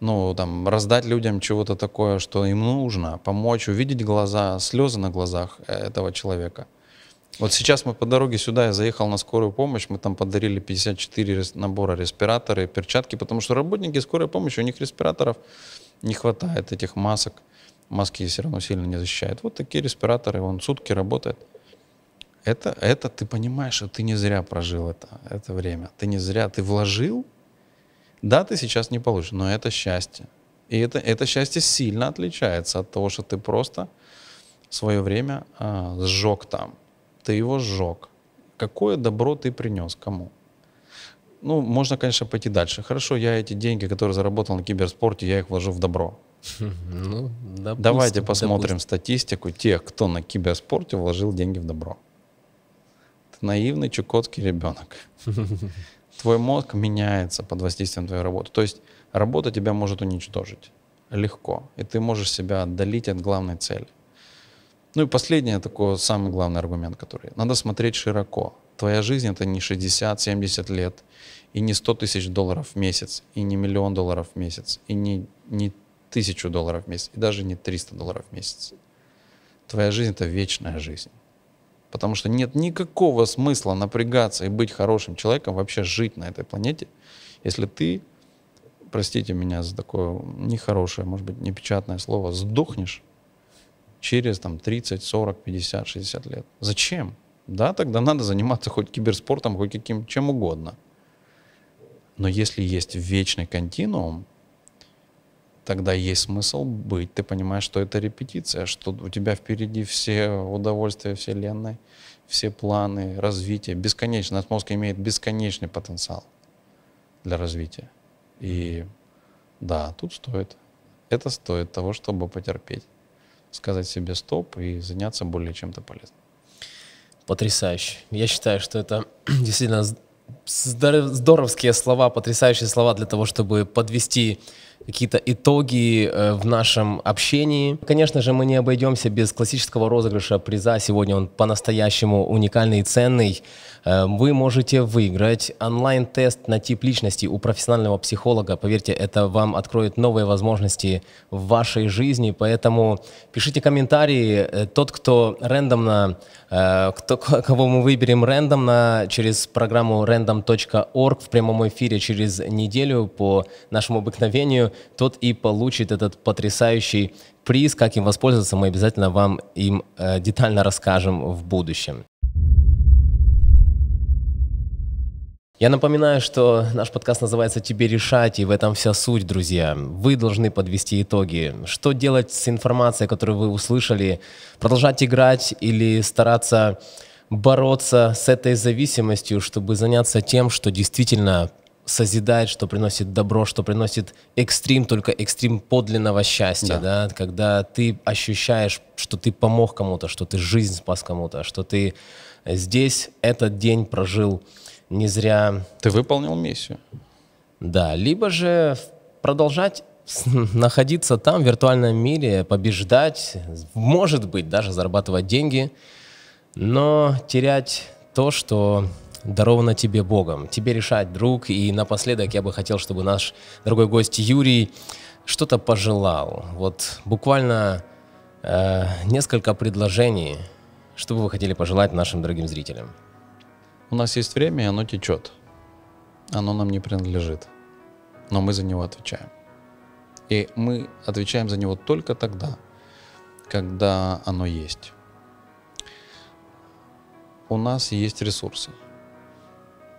ну, там, раздать людям чего-то такое, что им нужно, помочь, увидеть глаза, слезы на глазах э, этого человека. Вот сейчас мы по дороге сюда, я заехал на скорую помощь, мы там подарили 54 набора респираторы, перчатки, потому что работники скорой помощи, у них респираторов не хватает, этих масок. Маски все равно сильно не защищают. Вот такие респираторы, он сутки работает. Это, это ты понимаешь, что ты не зря прожил это, это время. Ты не зря, ты вложил. Да, ты сейчас не получишь, но это счастье. И это, это счастье сильно отличается от того, что ты просто свое время а, сжег там. Ты его сжег. Какое добро ты принес кому? Ну, можно, конечно, пойти дальше. Хорошо, я эти деньги, которые заработал на киберспорте, я их вложу в добро. Ну, допустим, Давайте посмотрим допустим. статистику тех, кто на киберспорте вложил деньги в добро наивный чукотский ребенок. Твой мозг меняется под воздействием твоей работы. То есть работа тебя может уничтожить легко, и ты можешь себя отдалить от главной цели. Ну и последний, такой самый главный аргумент, который надо смотреть широко. Твоя жизнь это не 60-70 лет, и не 100 тысяч долларов в месяц, и не миллион долларов в месяц, и не, не тысячу долларов в месяц, и даже не 300 долларов в месяц. Твоя жизнь — это вечная жизнь. Потому что нет никакого смысла напрягаться и быть хорошим человеком, вообще жить на этой планете, если ты, простите меня за такое нехорошее, может быть, непечатное слово, сдохнешь через там 30, 40, 50, 60 лет. Зачем? Да, тогда надо заниматься хоть киберспортом, хоть каким чем угодно. Но если есть вечный континуум, тогда есть смысл быть. Ты понимаешь, что это репетиция, что у тебя впереди все удовольствия Вселенной, все планы, развития бесконечно. Наш мозг имеет бесконечный потенциал для развития. И да, тут стоит. Это стоит того, чтобы потерпеть, сказать себе стоп и заняться более чем-то полезным. Потрясающе. Я считаю, что это действительно здоровские слова, потрясающие слова для того, чтобы подвести какие-то итоги э, в нашем общении. Конечно же, мы не обойдемся без классического розыгрыша приза. Сегодня он по-настоящему уникальный и ценный. Э, вы можете выиграть онлайн-тест на тип личности у профессионального психолога. Поверьте, это вам откроет новые возможности в вашей жизни. Поэтому пишите комментарии. Э, тот, кто рандомно, кто, кого мы выберем рандомно через программу random.org в прямом эфире через неделю по нашему обыкновению, тот и получит этот потрясающий приз. Как им воспользоваться, мы обязательно вам им э, детально расскажем в будущем. Я напоминаю, что наш подкаст называется «Тебе решать», и в этом вся суть, друзья. Вы должны подвести итоги. Что делать с информацией, которую вы услышали? Продолжать играть или стараться бороться с этой зависимостью, чтобы заняться тем, что действительно созидает, что приносит добро, что приносит экстрим, только экстрим подлинного счастья, да. да, когда ты ощущаешь, что ты помог кому-то, что ты жизнь спас кому-то, что ты здесь этот день прожил не зря. Ты выполнил миссию. Да, либо же продолжать находиться там, в виртуальном мире, побеждать, может быть, даже зарабатывать деньги, но терять то, что даровано тебе Богом. Тебе решать, друг. И напоследок я бы хотел, чтобы наш дорогой гость Юрий что-то пожелал. Вот буквально э, несколько предложений, что бы вы хотели пожелать нашим дорогим зрителям. У нас есть время, и оно течет. Оно нам не принадлежит. Но мы за него отвечаем. И мы отвечаем за него только тогда, когда оно есть. У нас есть ресурсы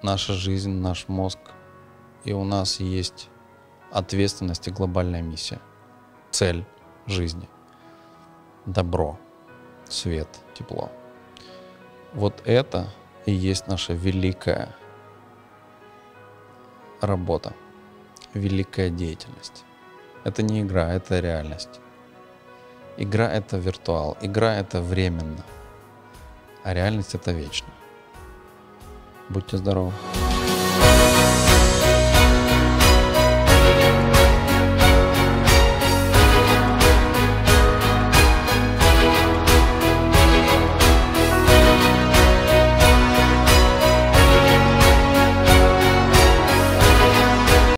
наша жизнь, наш мозг, и у нас есть ответственность и глобальная миссия, цель жизни, добро, свет, тепло. Вот это и есть наша великая работа, великая деятельность. Это не игра, это реальность. Игра — это виртуал, игра — это временно, а реальность — это вечно. Будьте здоровы!